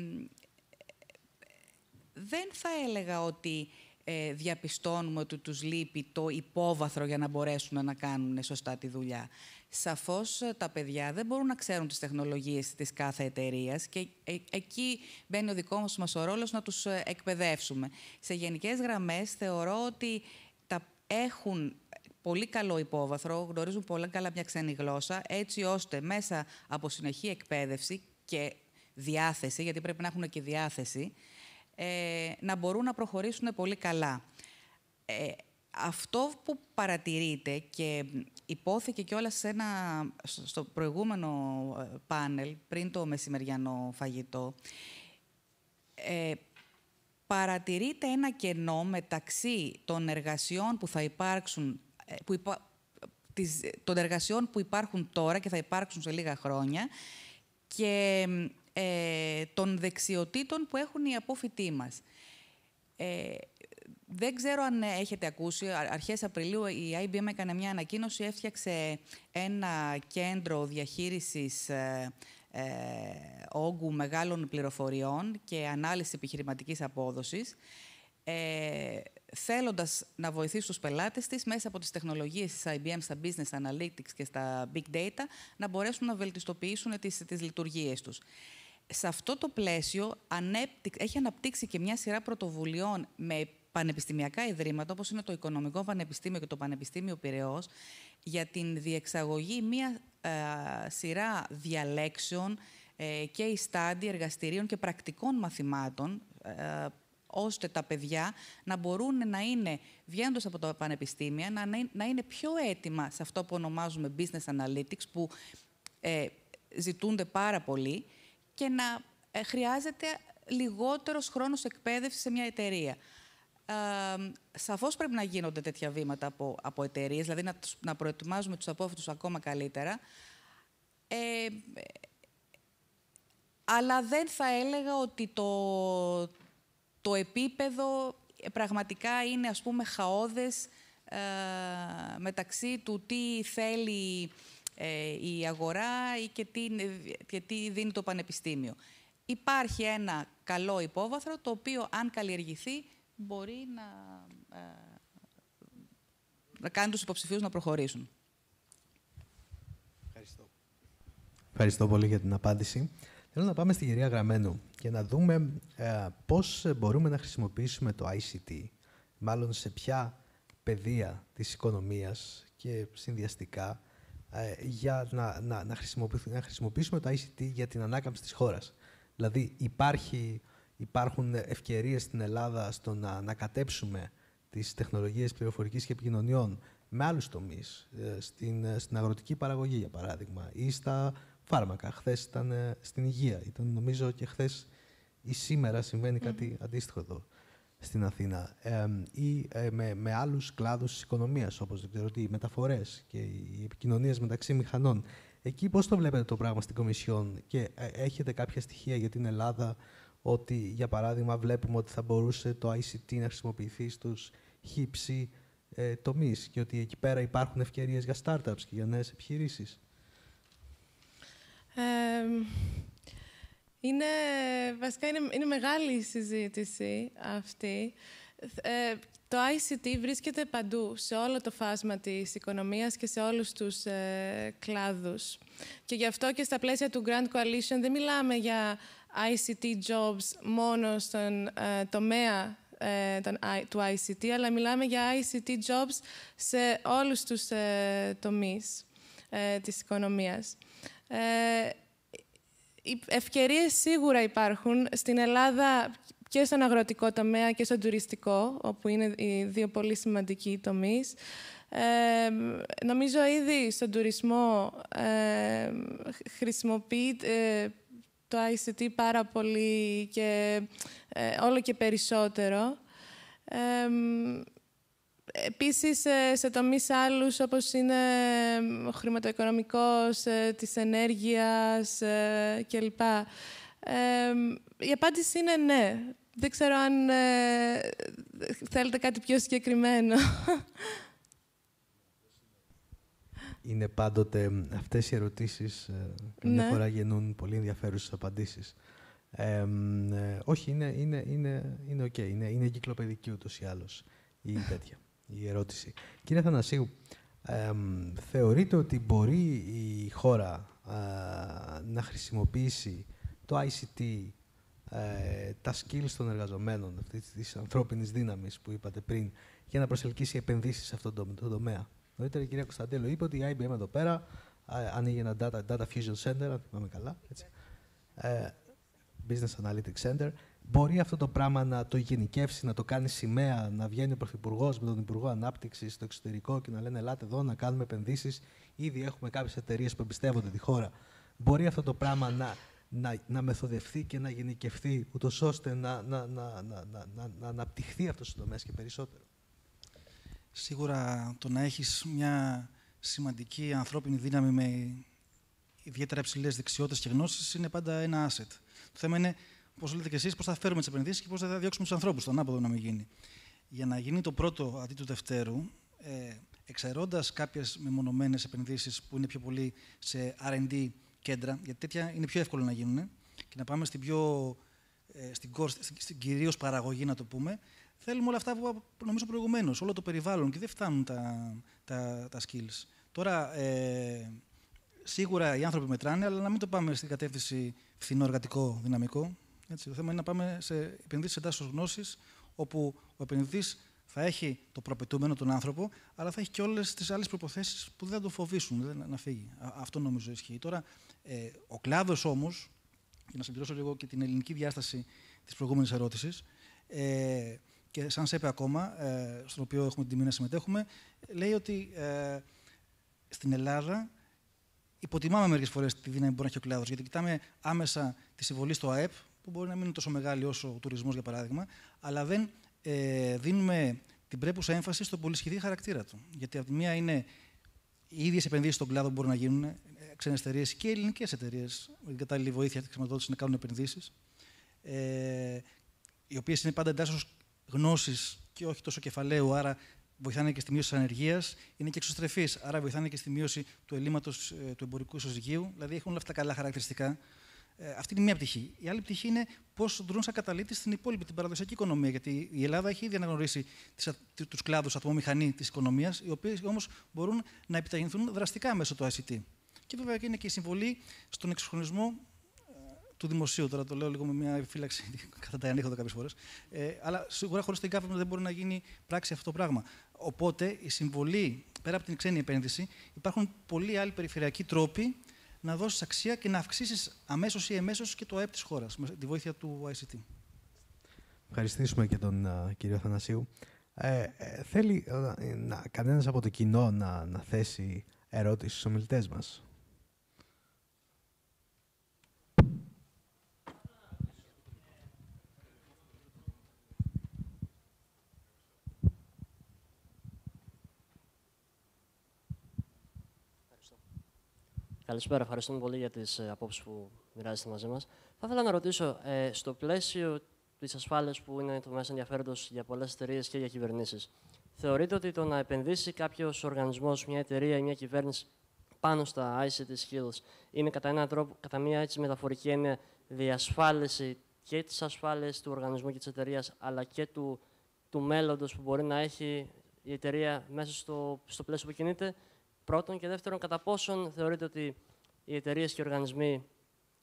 δεν θα έλεγα ότι ε, διαπιστώνουμε ότι τους λείπει το υπόβαθρο για να μπορέσουν να κάνουν σωστά τη δουλειά. Σαφώς ε, τα παιδιά δεν μπορούν να ξέρουν τις τεχνολογίες της κάθε εταιρείας και ε, εκεί μπαίνει ο δικός μας, ο ρόλος να τους ε, εκπαιδεύσουμε. Σε γενικές γραμμές θεωρώ ότι τα έχουν πολύ καλό υπόβαθρο, γνωρίζουν πολύ καλά μια ξένη γλώσσα, έτσι ώστε μέσα από συνεχή εκπαίδευση και διάθεση, γιατί πρέπει να έχουν και διάθεση, ε, να μπορούν να προχωρήσουν πολύ καλά. Ε, αυτό που παρατηρείτε και υπόθηκε και όλα ένα, στο προηγούμενο ε, πάνελ, πριν το μεσημεριανό φαγητό, ε, παρατηρείται ένα κενό μεταξύ των εργασιών που θα υπάρξουν, ε, που των εργασιών που υπάρχουν τώρα και θα υπάρξουν σε λίγα χρόνια και ε, των δεξιοτήτων που έχουν οι απόφοιτοί μας. Ε, δεν ξέρω αν έχετε ακούσει, αρχές Απριλίου η IBM έκανε μια ανακοίνωση, έφτιαξε ένα κέντρο διαχείρισης ε, ε, όγκου μεγάλων πληροφοριών και ανάλυση επιχειρηματικής απόδοσης, ε, θέλοντας να βοηθήσει τους πελάτες της μέσα από τις τεχνολογίες της IBM στα Business Analytics και στα Big Data να μπορέσουν να βελτιστοποιήσουν τις, τις λειτουργίες τους. Σε αυτό το πλαίσιο έχει αναπτύξει και μια σειρά πρωτοβουλειών με πανεπιστημιακά ιδρύματα, όπως είναι το Οικονομικό Πανεπιστήμιο και το Πανεπιστήμιο Πυραιός, για την διεξαγωγή μια ε, σειρά διαλέξεων και ε, η εργαστηρίων και πρακτικών μαθημάτων, ε, ώστε τα παιδιά να μπορούν να είναι, βγαίνοντας από τα πανεπιστήμια, να, να είναι πιο έτοιμα σε αυτό που ονομάζουμε business analytics, που ζητούνται πάρα πολύ, και να ε, χρειάζεται λιγότερος χρόνος εκπαίδευσης σε μια εταιρεία. Ε, Σαφώς πρέπει να γίνονται τέτοια βήματα από, από εταιρείες, δηλαδή να, να προετοιμάζουμε τους απόφοιτους ακόμα καλύτερα. Ε, αλλά δεν θα έλεγα ότι το, το επίπεδο πραγματικά είναι ας πούμε χαόδες ε, μεταξύ του τι θέλει ε, η αγορά ή και τι, δίνει το πανεπιστήμιο. Υπάρχει ένα καλό υπόβαθρο, το οποίο αν καλλιεργηθεί μπορεί να, ε, να κάνει τους υποψηφίους να προχωρήσουν. Ευχαριστώ. Ευχαριστώ πολύ για την απάντηση. Θέλω να πάμε στην κυρία Γραμμένου και να δούμε ε, πώς μπορούμε να χρησιμοποιήσουμε το ICT, μάλλον σε ποια πεδία της οικονομίας και συνδυαστικά ε, για να, να, να, χρησιμοποιήσουμε, να τα ICT για την ανάκαμψη της χώρας. Δηλαδή υπάρχει, υπάρχουν ευκαιρίες στην Ελλάδα στο να ανακατέψουμε τις τεχνολογίες πληροφορικής και επικοινωνιών με άλλους τομείς, ε, στην, στην αγροτική παραγωγή για παράδειγμα ή στα φάρμακα. Χθες ήταν ε, στην υγεία, νομίζω και χθες ή σήμερα συμβαίνει κάτι αντίστοιχο εδώ στην Αθήνα ή ε, με, με άλλους κλάδους της οικονομίας, όπως οι μεταφορές και οι επικοινωνίες μεταξύ μηχανών. Εκεί πώς το βλέπετε το πράγμα στην Κομισιόν και ε, έχετε κάποια στοιχεία για την Ελλάδα ότι, για παράδειγμα, βλέπουμε ότι θα μπορούσε το ICT να χρησιμοποιηθεί στους χύψη ε, τομείς και ότι εκεί πέρα υπάρχουν ευκαιρίες για startups και για νέες επιχειρήσεις. Είναι, βασικά είναι, είναι μεγάλη η συζήτηση αυτή. Ε, το ICT βρίσκεται παντού, σε όλο το φάσμα της οικονομίας και σε όλους τους ε, κλάδους. Και γι' αυτό και στα πλαίσια του Grand Coalition δεν μιλάμε για ICT jobs μόνο στον ε, τομέα ε, τον, του ICT, αλλά μιλάμε για ICT jobs σε όλους τους τομείς της οικονομίας. Οι ευκαιρίες σίγουρα υπάρχουν. Στην Ελλάδα και στον αγροτικό τομέα και στον τουριστικό, όπου είναι οι δύο πολύ σημαντικοί τομείς. Ε, νομίζω ήδη στον τουρισμό ε, χρησιμοποιεί ε, το ICT πάρα πολύ και ε, όλο και περισσότερο. Ε, Επίσης, ε, σε τομείς άλλους, όπως είναι ο χρηματοοικονομικός, ε, της ενέργειας ε, κλπ. Η απάντηση είναι ναι. Δεν ξέρω αν θέλετε κάτι πιο συγκεκριμένο. Είναι πάντοτε αυτές οι ερωτήσεις, καμιά ναι. φορά γεννούν πολύ ενδιαφέρουσες απαντήσεις. όχι, είναι, είναι, είναι, είναι okay. Είναι, είναι ούτως ή άλλως ή τέτοια η ερώτηση. Κύριε Θανασίου, ε, θεωρείτε ότι μπορεί η χώρα να χρησιμοποιήσει το ICT, ε, τα skills των εργαζομένων, αυτή της ανθρώπινης δύναμης που είπατε πριν, για να προσελκύσει επενδύσεις σε αυτόν τον τομέα. Νωρίτερα η κυρία Κωνσταντέλο είπε ότι η IBM εδώ πέρα ανοίγει ένα data, data fusion center, αν θυμάμαι καλά, ε, business analytics center, μπορεί αυτό το πράγμα να το γενικεύσει, να το κάνει σημαία, να βγαίνει ο Πρωθυπουργός με τον Υπουργό Ανάπτυξης στο εξωτερικό και να λένε: Ελάτε εδώ να κάνουμε επενδύσεις. Ήδη έχουμε κάποιες εταιρείες που εμπιστεύονται τη χώρα. Μπορεί αυτό το πράγμα να, να, να μεθοδευτεί και να γενικευτεί, ούτως ώστε να, να, να, να, να, να αναπτυχθεί αυτός ο τομέας και περισσότερο. Σίγουρα το να έχεις μια σημαντική ανθρώπινη δύναμη με ιδιαίτερα υψηλές δεξιότητες και γνώσεις είναι πάντα ένα asset. Το θέμα είναι Πώς λέτε και εσείς, πώς θα φέρουμε τις επενδύσεις και πώς θα διώξουμε τους ανθρώπους. Τον άποδο να μην γίνει. Για να γίνει το πρώτο αντί του δευτέρου, ε, εξαιρώντας κάποιες μεμονωμένες επενδύσεις που είναι πιο πολύ σε RD κέντρα, γιατί τέτοια είναι πιο εύκολο να γίνουν και να πάμε στην πιο. Ε, στην, στην κυρίως παραγωγή, να το πούμε, θέλουμε όλα αυτά που νομίζω προηγουμένως, όλο το περιβάλλον και δεν φτάνουν τα, τα, τα skills. Τώρα, ε, σίγουρα οι άνθρωποι μετράνε, αλλά να μην το πάμε στην κατεύθυνση φθηνό εργατικό δυναμικό. Έτσι, το θέμα είναι να πάμε σε επενδύσεις εντάσσεως γνώσης, όπου ο επενδυτής θα έχει το προπετούμενο τον άνθρωπο, αλλά θα έχει και όλες τις άλλες προποθέσει που δεν θα τον φοβήσουν δεν, να φύγει. Αυτό νομίζω ισχύει. Τώρα, ε, ο κλάδος όμως, για να συμπληρώσω λίγο και την ελληνική διάσταση της προηγούμενης ερώτησης, ε, και σαν ΣΕΠΕ ακόμα, ε, στον οποίο έχουμε την τιμή να συμμετέχουμε, λέει ότι ε, στην Ελλάδα υποτιμάμε μερικές φορές τη δύναμη που μπορεί να έχει ο κλάδος. Γιατί κοιτάμε άμεσα τη συμβολή στο ΑΕΠ, που μπορεί να μην είναι τόσο μεγάλη όσο ο τουρισμός, για παράδειγμα, αλλά δεν ε, δίνουμε την πρέπουσα έμφαση στον πολυσχηδή χαρακτήρα του. Γιατί από τη μία είναι οι ίδιες επενδύσεις στον κλάδο που μπορούν να γίνουν, ε, ξένες εταιρείες και ελληνικές εταιρείες με την κατάλληλη βοήθεια της χρηματοδότησης να κάνουν επενδύσεις, ε, οι οποίες είναι πάντα εντάσσεω γνώση και όχι τόσο κεφαλαίου, άρα βοηθάνε και στη μείωση της ανεργίας, είναι και εξωστρεφείς, άρα βοηθάνε και στη μείωση του ελλείμματος ε, του εμπορικού ισοζυγίου. Δηλαδή έχουν όλα αυτά τα καλά χαρακτηριστικά ε, αυτή είναι μία πτυχή. Η άλλη πτυχή είναι πώς δρούν σαν καταλήτη στην υπόλοιπη, την παραδοσιακή οικονομία. Γιατί η Ελλάδα έχει ήδη αναγνωρίσει τους κλάδους ατμομηχανή της οικονομίας, οι οποίε όμως μπορούν να επιταγηθούν δραστικά μέσω του ICT. Και βέβαια είναι και η συμβολή στον εξυγχρονισμό ε, του δημοσίου. Τώρα το λέω λίγο με μια φύλαξη, κατά τα ανέχοντα κάποιες φορές. Ε, αλλά σίγουρα χωρίς την government δεν μπορεί να γίνει πράξη αυτό το πράγμα. Οπότε η συμβολή, πέρα από την ξένη επένδυση, υπάρχουν πολλοί άλλοι περιφερειακοί τρόποι να δώσεις αξία και να αυξήσεις αμέσως ή εμέσως και το ΑΕΠ της χώρας με τη βοήθεια του ICT. Ευχαριστήσουμε και τον κύριο Θανασίου. Ε, ε, θέλει ε, να κανένας από το κοινό να, να θέσει ερώτηση στους ομιλητές μας. Καλησπέρα, ευχαριστούμε πολύ για τις ε, απόψεις που μοιράζεστε μαζί μας. Θα ήθελα να ρωτήσω, ε, στο πλαίσιο της ασφάλειας που είναι το μέσο ενδιαφέροντος για πολλές εταιρείες και για κυβερνήσεις, θεωρείτε ότι το να επενδύσει κάποιος οργανισμός, μια εταιρεία ή μια κυβέρνηση πάνω στα ICT skills είναι κατά, ένα τρόπο, κατά μια έτσι μεταφορική έννοια διασφάλιση και της ασφάλειας του οργανισμού και της εταιρείας, αλλά και του, του μέλλοντος που μπορεί να έχει η εταιρεία μέσα στο, στο πλαίσιο που κινείται Πρώτον και δεύτερον, κατά πόσον θεωρείτε ότι οι εταιρείες και οι οργανισμοί,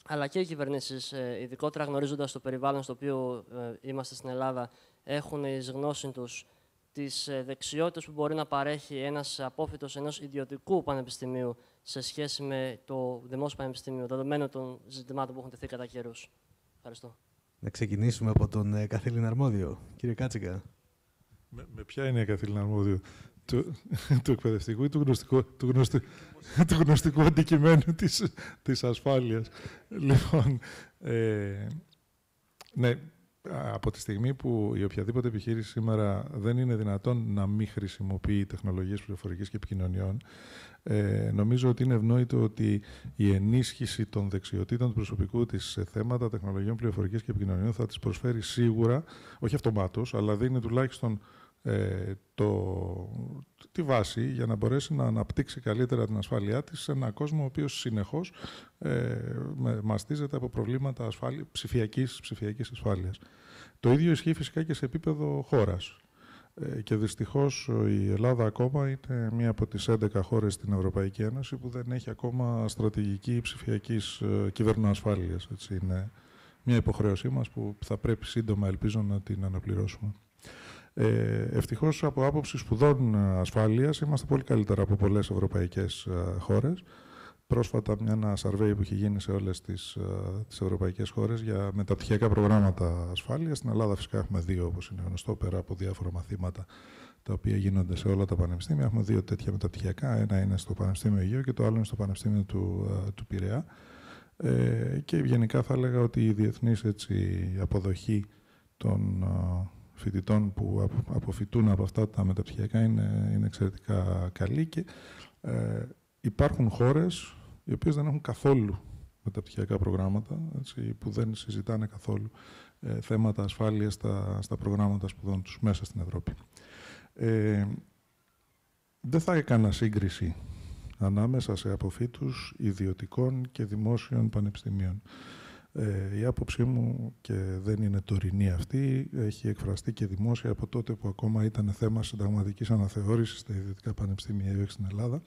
αλλά και οι κυβερνήσεις, ε, ειδικότερα γνωρίζοντας το περιβάλλον στο οποίο ε, είμαστε στην Ελλάδα, έχουν ει γνώση τους τις ε, δεξιότητες που μπορεί να παρέχει ένας απόφυτος ενός ιδιωτικού πανεπιστημίου σε σχέση με το δημόσιο πανεπιστήμιο, δεδομένου των ζητημάτων που έχουν τεθεί κατά καιρούς. Ευχαριστώ. Να ξεκινήσουμε από τον ε, Καθήλυνα Αρμόδιο. Κύριε Κάτσικα. Με, με ποια είναι η Καθήλυνα Αρμόδιο του, εκπαιδευτικού ή του γνωστικού, αντικειμένου της, ασφάλειας. Λοιπόν, ε, ναι, από τη στιγμή που η οποιαδήποτε επιχείρηση σήμερα δεν είναι δυνατόν να μην χρησιμοποιεί τεχνολογίες πληροφορικής και επικοινωνιών, ε, νομίζω ότι είναι ευνόητο ότι η ενίσχυση των δεξιοτήτων του προσωπικού της σε θέματα τεχνολογιών πληροφορικής και επικοινωνιών θα τις προσφέρει σίγουρα, όχι αυτομάτως, αλλά δίνει τουλάχιστον ε, το, τη βάση για να μπορέσει να αναπτύξει καλύτερα την ασφάλειά της σε έναν κόσμο ο οποίος συνεχώς ε, μαστίζεται από προβλήματα ασφάλει, ψηφιακής, ψηφιακής ασφάλειας. Το ίδιο ισχύει φυσικά και σε επίπεδο χώρας. Ε, και δυστυχώς η Ελλάδα ακόμα είναι μία από τις 11 χώρες στην Ευρωπαϊκή Ένωση που δεν έχει ακόμα στρατηγική ψηφιακής ε, κυβερνοασφάλειας. Έτσι είναι μια υποχρέωσή μας που θα πρέπει σύντομα ελπίζω να την αναπληρώσουμε. Ε, Ευτυχώς από άποψη σπουδών ε, ασφάλειας είμαστε πολύ καλύτερα από πολλές ευρωπαϊκές ε, χώρες. Πρόσφατα, μια ένα survey που είχε γίνει σε όλες τις τις ε, ευρωπαϊκές χώρες για μεταπτυχιακά προγράμματα ασφάλειας. Στην Ελλάδα, φυσικά, έχουμε δύο, όπως είναι γνωστό, πέρα από διάφορα μαθήματα τα οποία γίνονται σε όλα τα πανεπιστήμια. Έχουμε δύο τέτοια μεταπτυχιακά. Ένα είναι στο Πανεπιστήμιο Αιγαίου και το άλλο είναι στο Πανεπιστήμιο του, του Πειραιά. Ε, και γενικά θα έλεγα ότι η διεθνής αποδοχή των φοιτητών που αποφυτούν από αυτά τα μεταπτυχιακά είναι, είναι εξαιρετικά καλή και ε, υπάρχουν χώρες οι οποίες δεν έχουν καθόλου μεταπτυχιακά προγράμματα, έτσι, που δεν συζητάνε καθόλου ε, θέματα ασφάλειας στα, στα προγράμματα σπουδών τους μέσα στην Ευρώπη. Ε, δεν θα έκανα σύγκριση ανάμεσα σε αποφύτους ιδιωτικών και δημόσιων πανεπιστημίων. Ε, η άποψή μου, και δεν είναι τωρινή αυτή, έχει εκφραστεί και δημόσια από τότε που ακόμα ήταν θέμα συνταγματικής αναθεώρησης στα ιδιωτικά πανεπιστήμια ή στην Ελλάδα,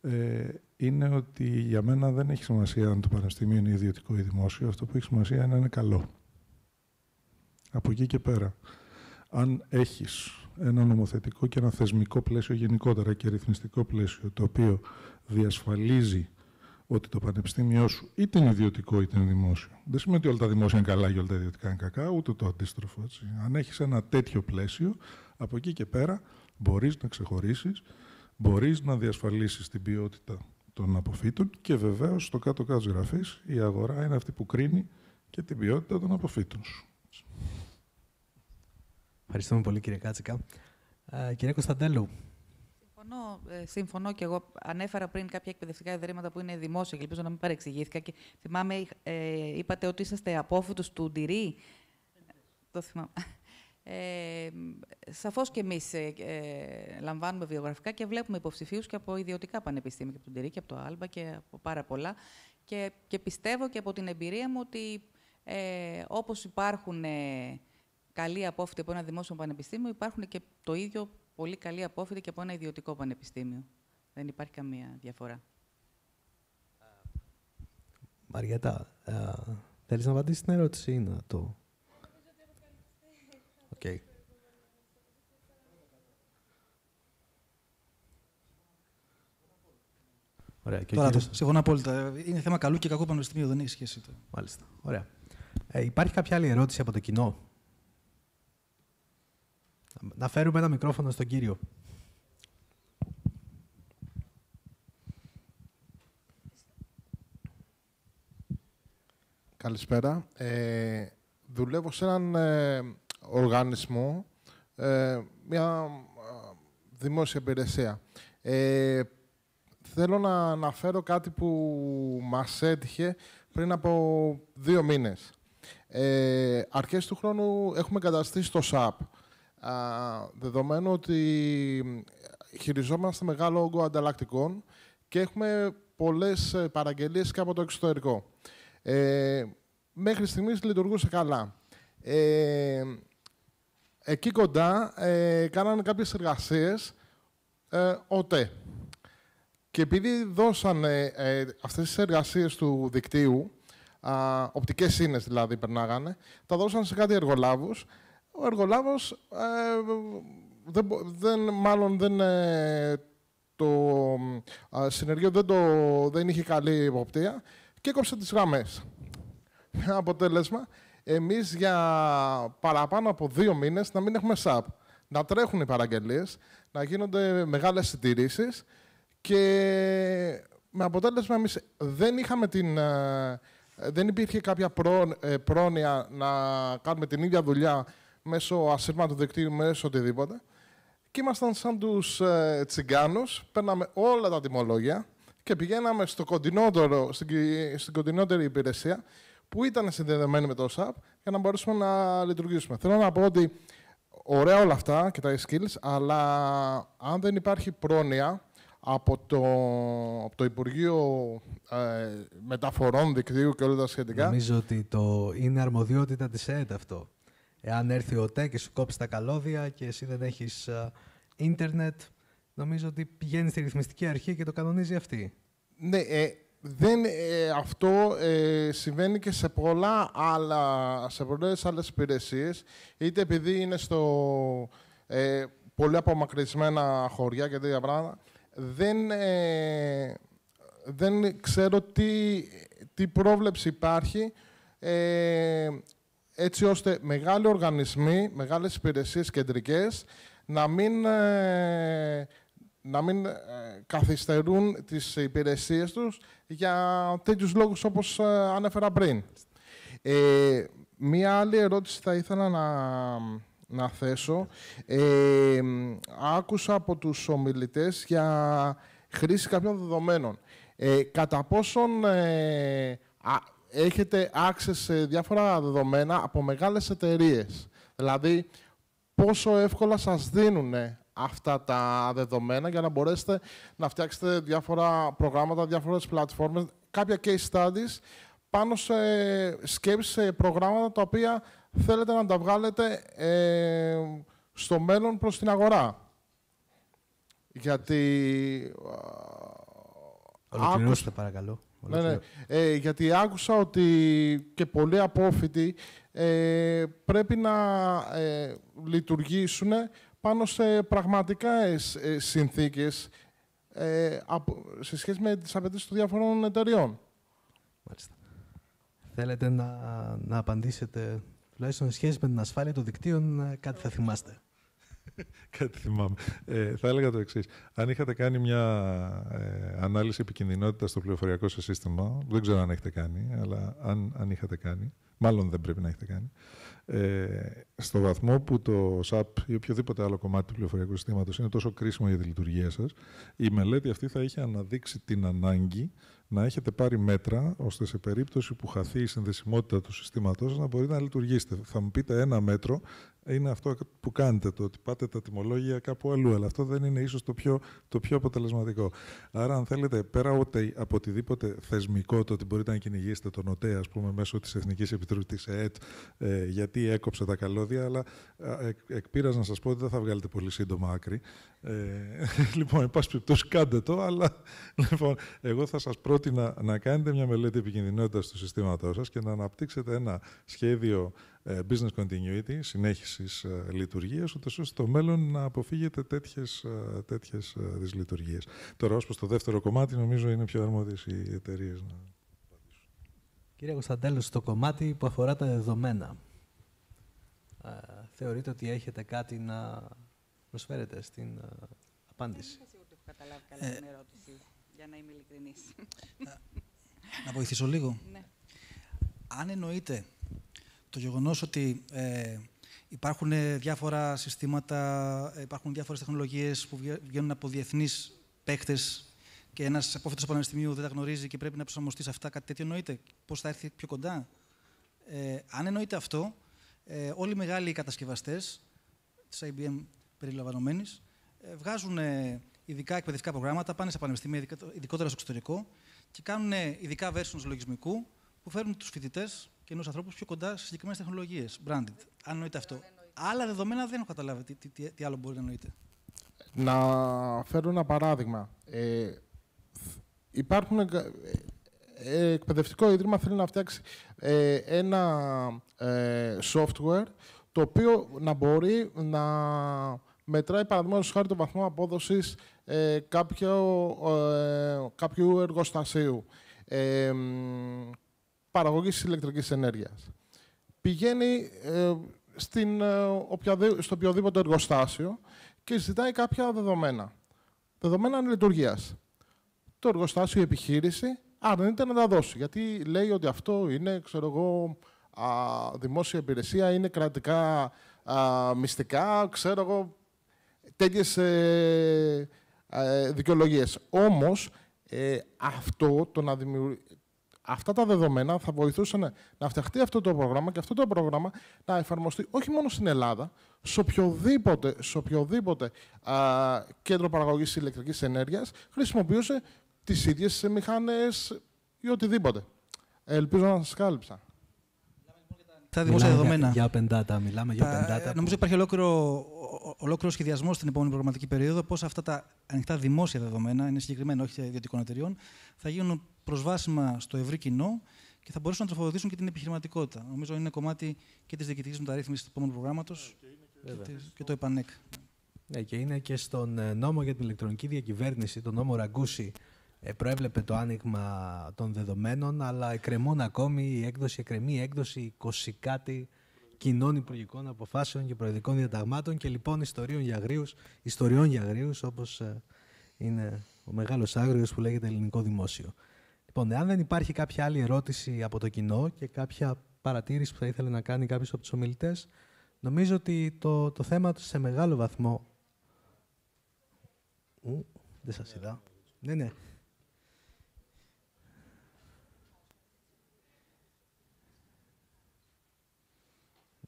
ε, είναι ότι για μένα δεν έχει σημασία αν το πανεπιστήμιο είναι ιδιωτικό ή δημόσιο. Αυτό που έχει σημασία είναι να είναι καλό. Από εκεί και πέρα. Αν έχεις ένα νομοθετικό και ένα θεσμικό πλαίσιο γενικότερα και ρυθμιστικό πλαίσιο, το οποίο διασφαλίζει ότι το πανεπιστήμιό σου είτε είναι ιδιωτικό είτε είναι δημόσιο. Δεν σημαίνει ότι όλα τα δημόσια είναι καλά και όλα τα ιδιωτικά είναι κακά, ούτε το αντίστροφο. Έτσι. Αν έχεις ένα τέτοιο πλαίσιο, από εκεί και πέρα μπορείς να ξεχωρίσεις, μπορείς να διασφαλίσεις την ποιότητα των αποφύτων και βεβαίως στο κάτω-κάτω γραφής η αγορά είναι αυτή που κρίνει και την ποιότητα των αποφύτων σου. Ευχαριστούμε πολύ κύριε Κάτσικα. Ε, κύριε Κωνσταντέλου, Συμφωνώ, ε, συμφωνώ και εγώ. Ανέφερα πριν κάποια εκπαιδευτικά ιδρύματα που είναι δημόσια και ελπίζω να μην παρεξηγήθηκα. Και θυμάμαι, ε, είπατε ότι είσαστε απόφοιτος του Ντυρί. Το θυμάμαι. Ε, σαφώς και εμείς ε, ε, λαμβάνουμε βιογραφικά και βλέπουμε υποψηφίους και από ιδιωτικά πανεπιστήμια, και από τον Τυρί και από το Άλμπα και από πάρα πολλά. Και, και πιστεύω και από την εμπειρία μου ότι ε, όπως υπάρχουν ε, καλοί απόφυτη από ένα δημόσιο πανεπιστήμιο, υπάρχουν και το ίδιο πολύ καλή απόφοιτοι και από ένα ιδιωτικό πανεπιστήμιο. Δεν υπάρχει καμία διαφορά. Μαριέτα, uh, θέλεις να απαντήσεις την ερώτηση ή να το... Okay. Ωραία. Και Τώρα, κύριος... Συμφωνώ απόλυτα. Είναι θέμα καλού και κακού πανεπιστημίου, δεν έχει σχέση. Το. Μάλιστα. Ωραία. Ε, υπάρχει κάποια άλλη ερώτηση από το κοινό. Να φέρουμε ένα μικρόφωνο στον Κύριο. Καλησπέρα. Ε, δουλεύω σε έναν ε, οργανισμό, ε, μια δημόσια υπηρεσία. Ε, θέλω να αναφέρω κάτι που μας έτυχε πριν από δύο μήνες. Ε, αρχές του χρόνου έχουμε καταστήσει το ΣΑΠ δεδομένου ότι χειριζόμαστε μεγάλο όγκο ανταλλακτικών και έχουμε πολλές ε, παραγγελίες και από το εξωτερικό. Ε, μέχρι στιγμής λειτουργούσε καλά. Ε, εκεί κοντά ε, κάνανε κάποιες εργασίες ε, ΟΤΕ. Και επειδή δώσανε ε, αυτές τις εργασίες του δικτύου, α, οπτικές σύνες δηλαδή περνάγανε, τα δώσανε σε κάτι εργολάβους ο εργολάβος ε, δεν, μάλλον δεν ε, το ε, συνεργείο δεν, το, δεν είχε καλή υποπτία και έκοψε τις γραμμές. Αποτέλεσμα, εμείς για παραπάνω από δύο μήνες να μην έχουμε ΣΑΠ. Να τρέχουν οι παραγγελίες, να γίνονται μεγάλες συντηρήσεις και με αποτέλεσμα εμείς δεν είχαμε την... Ε, δεν υπήρχε κάποια πρόνοια να κάνουμε την ίδια δουλειά μέσω ασύρματο δικτύου, μέσω οτιδήποτε. Και ήμασταν σαν τους ε, τσιγκάνους, παίρναμε όλα τα τιμολόγια και πηγαίναμε στο κοντινότερο, στην, στην κοντινότερη υπηρεσία που ήταν συνδεδεμένη με το SAP για να μπορέσουμε να λειτουργήσουμε. Θέλω να πω ότι ωραία όλα αυτά και τα skills, αλλά αν δεν υπάρχει πρόνοια από το, από το Υπουργείο ε, Μεταφορών, Δικτύου και όλα τα σχετικά. Νομίζω ότι το είναι αρμοδιότητα της ΕΕΤ αυτό. Εάν έρθει ο ΤΕ και σου κόψει τα καλώδια και εσύ δεν έχεις ε, ίντερνετ, νομίζω ότι πηγαίνει στη ρυθμιστική αρχή και το κανονίζει αυτή. Ναι, ε, δεν, ε, αυτό συμβαίνει και σε, πολλά άλλα, σε πολλές άλλες υπηρεσίες, είτε επειδή είναι στο ε, πολύ απομακρυσμένα χωριά και τέτοια πράγματα, δεν, δεν ξέρω τι, τι πρόβλεψη υπάρχει έτσι ώστε μεγάλοι οργανισμοί, μεγάλες υπηρεσίες κεντρικές να μην, ε, να μην ε, καθυστερούν τις υπηρεσίες τους για τέτοιους λόγους όπως ε, ανέφερα πριν. μία άλλη ερώτηση θα ήθελα να, να θέσω. Ε, άκουσα από τους ομιλητές για χρήση κάποιων δεδομένων. Ε, κατά πόσον έχετε access σε διάφορα δεδομένα από μεγάλες εταιρείες. Δηλαδή, πόσο εύκολα σας δίνουν αυτά τα δεδομένα για να μπορέσετε να φτιάξετε διάφορα προγράμματα, διάφορες πλατφόρμες, κάποια case studies πάνω σε σκέψεις, σε προγράμματα τα οποία θέλετε να τα βγάλετε ε, στο μέλλον προς την αγορά. Γιατί... Ολοκληρώστε, παρακαλώ. Ναι, ναι. Ε, γιατί άκουσα ότι και πολλοί απόφοιτοι ε, πρέπει να ε, λειτουργήσουν πάνω σε πραγματικά συνθήκες σε σχέση με τις απαιτήσεις των διαφορών εταιριών. Μάλιστα. Θέλετε να, να απαντήσετε τουλάχιστον σε σχέση με την ασφάλεια των δικτύων, κάτι θα θυμάστε. Κάτι θυμάμαι. Ε, θα έλεγα το εξής. Αν είχατε κάνει μια ε, ανάλυση επικινδυνότητας στο πληροφοριακό σας σύστημα, δεν ξέρω αν έχετε κάνει, αλλά αν, αν είχατε κάνει, μάλλον δεν πρέπει να έχετε κάνει, ε, στο βαθμό που το SAP ή οποιοδήποτε άλλο κομμάτι του πληροφοριακού συστήματος είναι τόσο κρίσιμο για τη λειτουργία σας, η μελέτη αυτή θα είχε αναδείξει την ανάγκη να έχετε πάρει μέτρα ώστε σε περίπτωση που χαθεί η συνδεσιμότητα του συστήματός να μπορείτε να λειτουργήσετε. Θα μου πείτε ένα μέτρο είναι αυτό που κάνετε, το ότι πάτε τα τιμολόγια κάπου αλλού, αλλά αυτό δεν είναι ίσως το πιο, το πιο αποτελεσματικό. Άρα, αν θέλετε, πέρα ούτε από οτιδήποτε θεσμικό, το ότι μπορείτε να κυνηγήσετε τον ΟΤΕ, ας πούμε, μέσω της Εθνικής Επιτροπής της ΕΕΤ, ε, γιατί έκοψε τα καλώδια, αλλά ε, να σας πω ότι δεν θα βγάλετε πολύ σύντομα άκρη. Ε, λοιπόν, εν πάση περιπτώσει, κάντε το, αλλά λοιπόν, εγώ θα σας πρότεινα να κάνετε μια μελέτη επικινδυνότητας του συστηματό σας και να αναπτύξετε ένα σχέδιο ε, business continuity, συνέχισης ε, λειτουργίας, ούτως ώστε στο μέλλον να αποφύγετε τέτοιες, ε, τέτοιες δυσλειτουργίες. Τώρα, ως προς το δεύτερο κομμάτι, νομίζω είναι πιο αρμόδιες οι εταιρείες να απαντήσουν. Κύριε Κωνσταντέλος, στο κομμάτι που αφορά τα δεδομένα, θεωρείτε ότι έχετε κάτι να προσφέρετε στην απάντηση. Δεν είμαι σίγουρη ότι έχω καταλάβει καλά την ερώτηση, για να είμαι ειλικρινής. Να βοηθήσω λίγο. Ναι. Αν εννοείται το γεγονός ότι ε, υπάρχουν διάφορα συστήματα, ε, υπάρχουν διάφορες τεχνολογίες που βγαίνουν από διεθνείς παίκτες και ένας απόφυτος πανεπιστημίου δεν τα γνωρίζει και πρέπει να προσαρμοστεί σε αυτά, κάτι τέτοιο εννοείται, πώς θα έρθει πιο κοντά. Ε, αν εννοείται αυτό, ε, όλοι οι μεγάλοι κατασκευαστές της IBM περιλαμβανομένης ε, βγάζουν ε, ειδικά εκπαιδευτικά προγράμματα, πάνε σε πανεπιστήμια, ειδικότερα στο εξωτερικό και κάνουν ειδικά versions λογισμικού που φέρνουν τους φοιτητές και ενός ανθρώπου πιο κοντά σε συγκεκριμένες τεχνολογίες. Branded, αν εννοείται αυτό. Άλλα δεδομένα δεν έχω καταλάβει τι, τι, άλλο μπορεί να εννοείται. Να φέρω ένα παράδειγμα. Ε, υπάρχουν. Ε, ε, εκπαιδευτικό ίδρυμα θέλει να φτιάξει ε, ένα software το οποίο να μπορεί να μετράει παραδείγματος χάρη τον βαθμό απόδοσης κάποιου, κάποιου εργοστασίου παραγωγής ηλεκτρικής ενέργειας. Πηγαίνει ε, ε στο οποιοδήποτε εργοστάσιο και ζητάει κάποια δεδομένα. Δεδομένα λειτουργίας. Το εργοστάσιο, η επιχείρηση, αρνείται να τα δώσει. Γιατί λέει ότι αυτό είναι, ξέρω εγώ, α, δημόσια υπηρεσία, είναι κρατικά μυστικά, ξέρω εγώ, τέτοιες ε, ε, δικαιολογίες. Όμως, ε, αυτό το να δημιουργεί Αυτά τα δεδομένα θα βοηθούσαν να φτιαχτεί αυτό το πρόγραμμα και αυτό το πρόγραμμα να εφαρμοστεί όχι μόνο στην Ελλάδα, σε οποιοδήποτε, σε οποιοδήποτε α, κέντρο παραγωγής ηλεκτρικής ενέργειας, χρησιμοποιούσε τις ίδιες μηχανές ή οτιδήποτε. Ελπίζω να σας κάλυψα. Τα δημόσια δεδομένα. Για πεντάτα, μιλάμε για πεντάτα. Νομίζω υπάρχει ολόκληρο, ολόκληρο σχεδιασμό στην επόμενη προγραμματική περίοδο πώς αυτά τα ανοιχτά δημόσια δεδομένα, είναι συγκεκριμένα, όχι ιδιωτικών εταιριών, θα γίνουν προσβάσιμα στο ευρύ κοινό και θα μπορέσουν να τροφοδοτήσουν και την επιχειρηματικότητα. Νομίζω είναι κομμάτι και της διοικητικής μεταρρύθμισης του επόμενου προγράμματος ε, και, και, και το ΕΠΑΝΕΚ. Ναι, και είναι και στον ε, νόμο για την ηλεκτρονική διακυβέρνηση, τον νόμο Ραγκούση, ε, προέβλεπε το άνοιγμα των δεδομένων, αλλά εκκρεμούν ακόμη η έκδοση, εκκρεμεί η έκδοση 20 κάτι κοινών υπουργικών αποφάσεων και προεδρικών διαταγμάτων και λοιπόν ιστορίων για αγρίους, ιστοριών για αγρίους, όπως είναι ο μεγάλος άγριος που λέγεται ελληνικό δημόσιο. Λοιπόν, αν δεν υπάρχει κάποια άλλη ερώτηση από το κοινό και κάποια παρατήρηση που θα ήθελε να κάνει κάποιος από τους ομιλητές, νομίζω ότι το, το θέμα του σε μεγάλο βαθμό... Ου, δεν σας είδα. Ναι, ναι.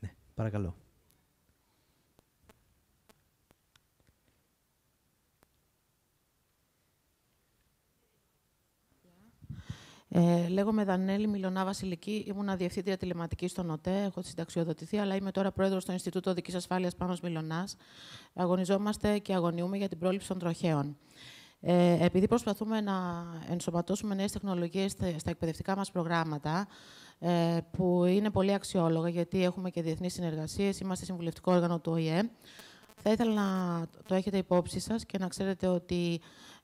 Ναι, παρακαλώ. Ε, λέγομαι Δανέλη Μιλωνά Βασιλική. Ήμουν διευθύντρια τηλεματικής στο ΝΟΤΕ, Έχω συνταξιοδοτηθεί, αλλά είμαι τώρα πρόεδρος στο Ινστιτούτο Δικής Ασφάλειας Πάνω Μιλονά. Αγωνιζόμαστε και αγωνιούμε για την πρόληψη των τροχαίων. Ε, επειδή προσπαθούμε να ενσωματώσουμε νέες τεχνολογίες στα εκπαιδευτικά μας προγράμματα, ε, που είναι πολύ αξιόλογα, γιατί έχουμε και διεθνείς συνεργασίες, είμαστε συμβουλευτικό όργανο του ΟΗΕ. Θα ήθελα να το έχετε υπόψη σας και να ξέρετε ότι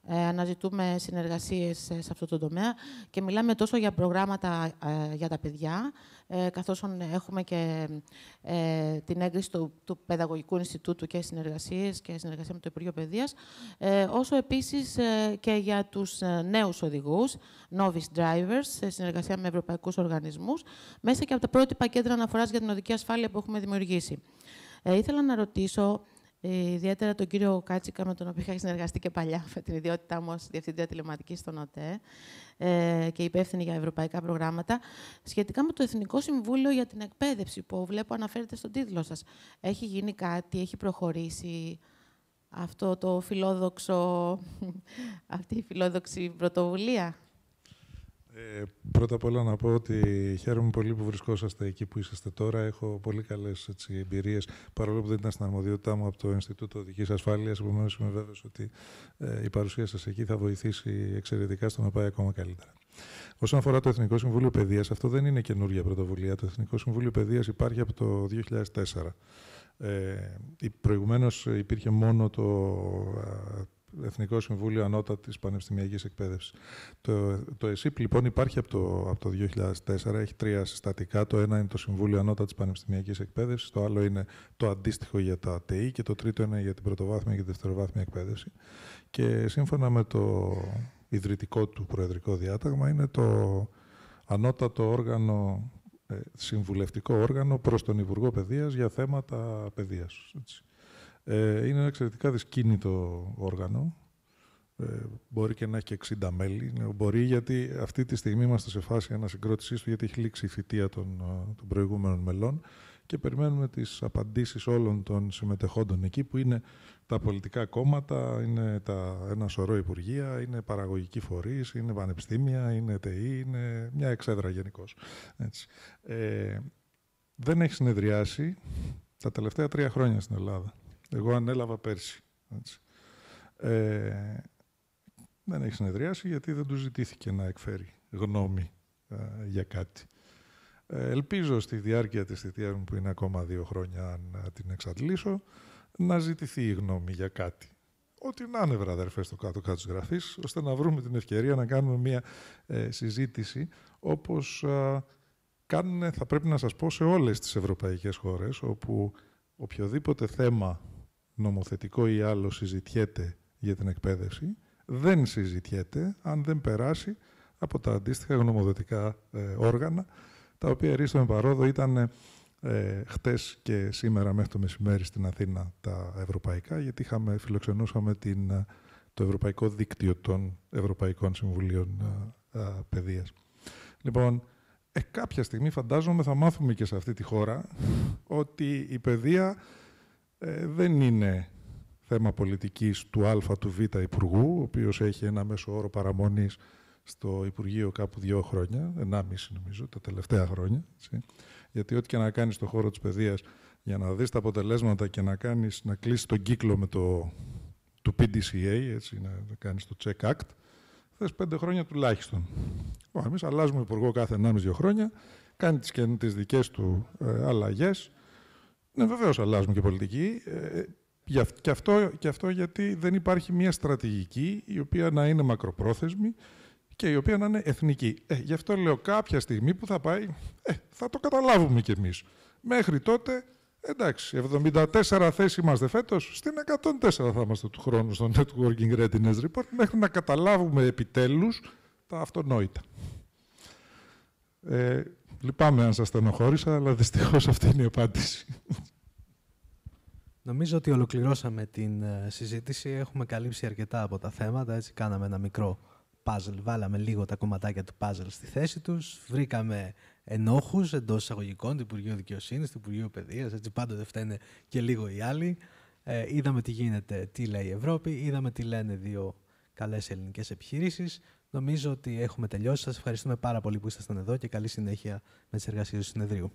ε, αναζητούμε συνεργασίες ε, σε αυτό το τομέα και μιλάμε τόσο για προγράμματα ε, για τα παιδιά, ε, καθώς έχουμε και την έγκριση του, του Παιδαγωγικού Ινστιτούτου και συνεργασίες και συνεργασία με το Υπουργείο Παιδείας, όσο επίσης και για τους νέους οδηγούς, novice drivers, σε συνεργασία με ευρωπαϊκούς οργανισμούς, μέσα και από τα πρώτη κέντρα αναφοράς για την οδική ασφάλεια που έχουμε δημιουργήσει. ήθελα να ρωτήσω, ε, ιδιαίτερα τον κύριο Κάτσικα, με τον οποίο είχα συνεργαστεί και παλιά με την ιδιότητά μου ως Διευθυντή τηλεματικής στον ΟΤΕ ε, και υπεύθυνη για ευρωπαϊκά προγράμματα, σχετικά με το Εθνικό Συμβούλιο για την Εκπαίδευση, που βλέπω αναφέρεται στον τίτλο σας. Έχει γίνει κάτι, έχει προχωρήσει αυτό το φιλόδοξο, αυτή η φιλόδοξη πρωτοβουλία. Ε, πρώτα απ' όλα να πω ότι χαίρομαι πολύ που βρισκόσαστε εκεί που είσαστε τώρα. Έχω πολύ καλές εμπειρίες, παρόλο που δεν ήταν στην αρμοδιότητά μου από το Ινστιτούτο Οδικής Ασφάλειας. Επομένως, είμαι βέβαιος ότι ε, η παρουσία σας εκεί θα βοηθήσει εξαιρετικά στο να πάει ακόμα καλύτερα. Όσον αφορά το Εθνικό Συμβούλιο Παιδείας, αυτό δεν είναι καινούργια πρωτοβουλία. Το Εθνικό Συμβούλιο Παιδείας υπάρχει από το 2004. Ε, Προηγουμένως ε, υπήρχε μόνο το, ε, Εθνικό Συμβούλιο Ανώτατης Πανεπιστημιακής Εκπαίδευσης. Το, το ΕΣΥΠ λοιπόν υπάρχει από το, από το 2004, έχει τρία συστατικά. Το ένα είναι το Συμβούλιο Ανώτατης Πανεπιστημιακής Εκπαίδευσης, το άλλο είναι το αντίστοιχο για τα ΤΕΗ και το τρίτο είναι για την πρωτοβάθμια και τη δευτεροβάθμια εκπαίδευση. Και σύμφωνα με το ιδρυτικό του προεδρικό διάταγμα είναι το ανώτατο όργανο ε, συμβουλευτικό όργανο προς τον Υπουργό Παιδείας για θέματα παιδείας. Ε, είναι ένα εξαιρετικά δυσκίνητο όργανο. Ε, μπορεί και να έχει 60 μέλη. Μπορεί γιατί αυτή τη στιγμή είμαστε σε φάση ανασυγκρότησής του, γιατί έχει λήξει η θητεία των, ε, των προηγούμενων μελών και περιμένουμε τις απαντήσεις όλων των συμμετεχόντων εκεί που είναι τα πολιτικά κόμματα, είναι τα, ένα σωρό υπουργεία, είναι παραγωγικοί φορείς, είναι πανεπιστήμια, είναι ΤΕΗ, είναι μια εξέδρα γενικώς. Ε, δεν έχει συνεδριάσει τα τελευταία τρία χρόνια στην Ελλάδα. Εγώ ανέλαβα πέρσι. Ε, δεν έχει συνεδριάσει γιατί δεν του ζητήθηκε να εκφέρει γνώμη ε, για κάτι. Ε, ελπίζω στη διάρκεια της θητείας μου που είναι ακόμα δύο χρόνια να ε, την εξαντλήσω να ζητηθεί η γνώμη για κάτι. Ό,τι να είναι βραδερφέ στο κάτω-κάτω της γραφής ώστε να βρούμε την ευκαιρία να κάνουμε μια συζήτηση όπως κάνουν, θα πρέπει να σας πω, σε όλες τις ευρωπαϊκές χώρες, όπου οποιοδήποτε θέμα νομοθετικό ή άλλο συζητιέται για την εκπαίδευση, δεν συζητιέται αν δεν περάσει από τα αντίστοιχα γνωμοδοτικά ε, όργανα, τα οποία ρίστο παρόδο ήταν ε, χτες και σήμερα μέχρι το μεσημέρι στην Αθήνα τα ευρωπαϊκά, γιατί είχαμε, φιλοξενούσαμε την, ε, το Ευρωπαϊκό Δίκτυο των Ευρωπαϊκών Συμβουλίων ε, ε, Παιδείας. Λοιπόν, ε, κάποια στιγμή φαντάζομαι θα μάθουμε και σε αυτή τη χώρα ότι η παιδεία ε, δεν είναι θέμα πολιτικής του α του β υπουργού, ο οποίος έχει ένα μέσο όρο παραμονής στο Υπουργείο κάπου δύο χρόνια, ενάμιση νομίζω, τα τελευταία χρόνια. Έτσι. Γιατί ό,τι και να κάνεις στον χώρο της παιδείας, για να δεις τα αποτελέσματα και να, κάνεις, να κλείσεις τον κύκλο με το, του PDCA, έτσι, να κάνεις το Check Act, θες πέντε χρόνια τουλάχιστον. Εμείς αλλάζουμε υπουργό ενάμιση 1,5-2 χρόνια, κάνει τις, τις δικές του ε, αλλαγές, ναι, βεβαίως αλλάζουμε και πολιτική. Ε, και, αυτό, και αυτό γιατί δεν υπάρχει μια στρατηγική η οποία να είναι μακροπρόθεσμη και η οποία να είναι εθνική. Ε, γι' αυτό λέω κάποια στιγμή που θα πάει, ε, θα το καταλάβουμε κι εμείς. Μέχρι τότε, εντάξει, 74 θέσεις είμαστε φέτος, στην 104 θα είμαστε του χρόνου στο Networking Readiness Report, μέχρι να καταλάβουμε επιτέλους τα αυτονόητα. Ε, Λυπάμαι αν σας στενοχώρησα, αλλά δυστυχώς αυτή είναι η απάντηση. Νομίζω ότι ολοκληρώσαμε την ε, συζήτηση. Έχουμε καλύψει αρκετά από τα θέματα. Έτσι κάναμε ένα μικρό puzzle. Βάλαμε λίγο τα κομματάκια του puzzle στη θέση τους. Βρήκαμε ενόχους εντός εισαγωγικών του Υπουργείου Δικαιοσύνης, του Υπουργείου Παιδείας. Έτσι πάντοτε φταίνε και λίγο οι άλλοι. Ε, είδαμε τι γίνεται, τι λέει η Ευρώπη. Είδαμε τι λένε δύο καλές ελληνικές επιχειρήσεις. Νομίζω ότι έχουμε τελειώσει. Σας ευχαριστούμε πάρα πολύ που ήσασταν εδώ και καλή συνέχεια με τις εργασίες του συνεδρίου.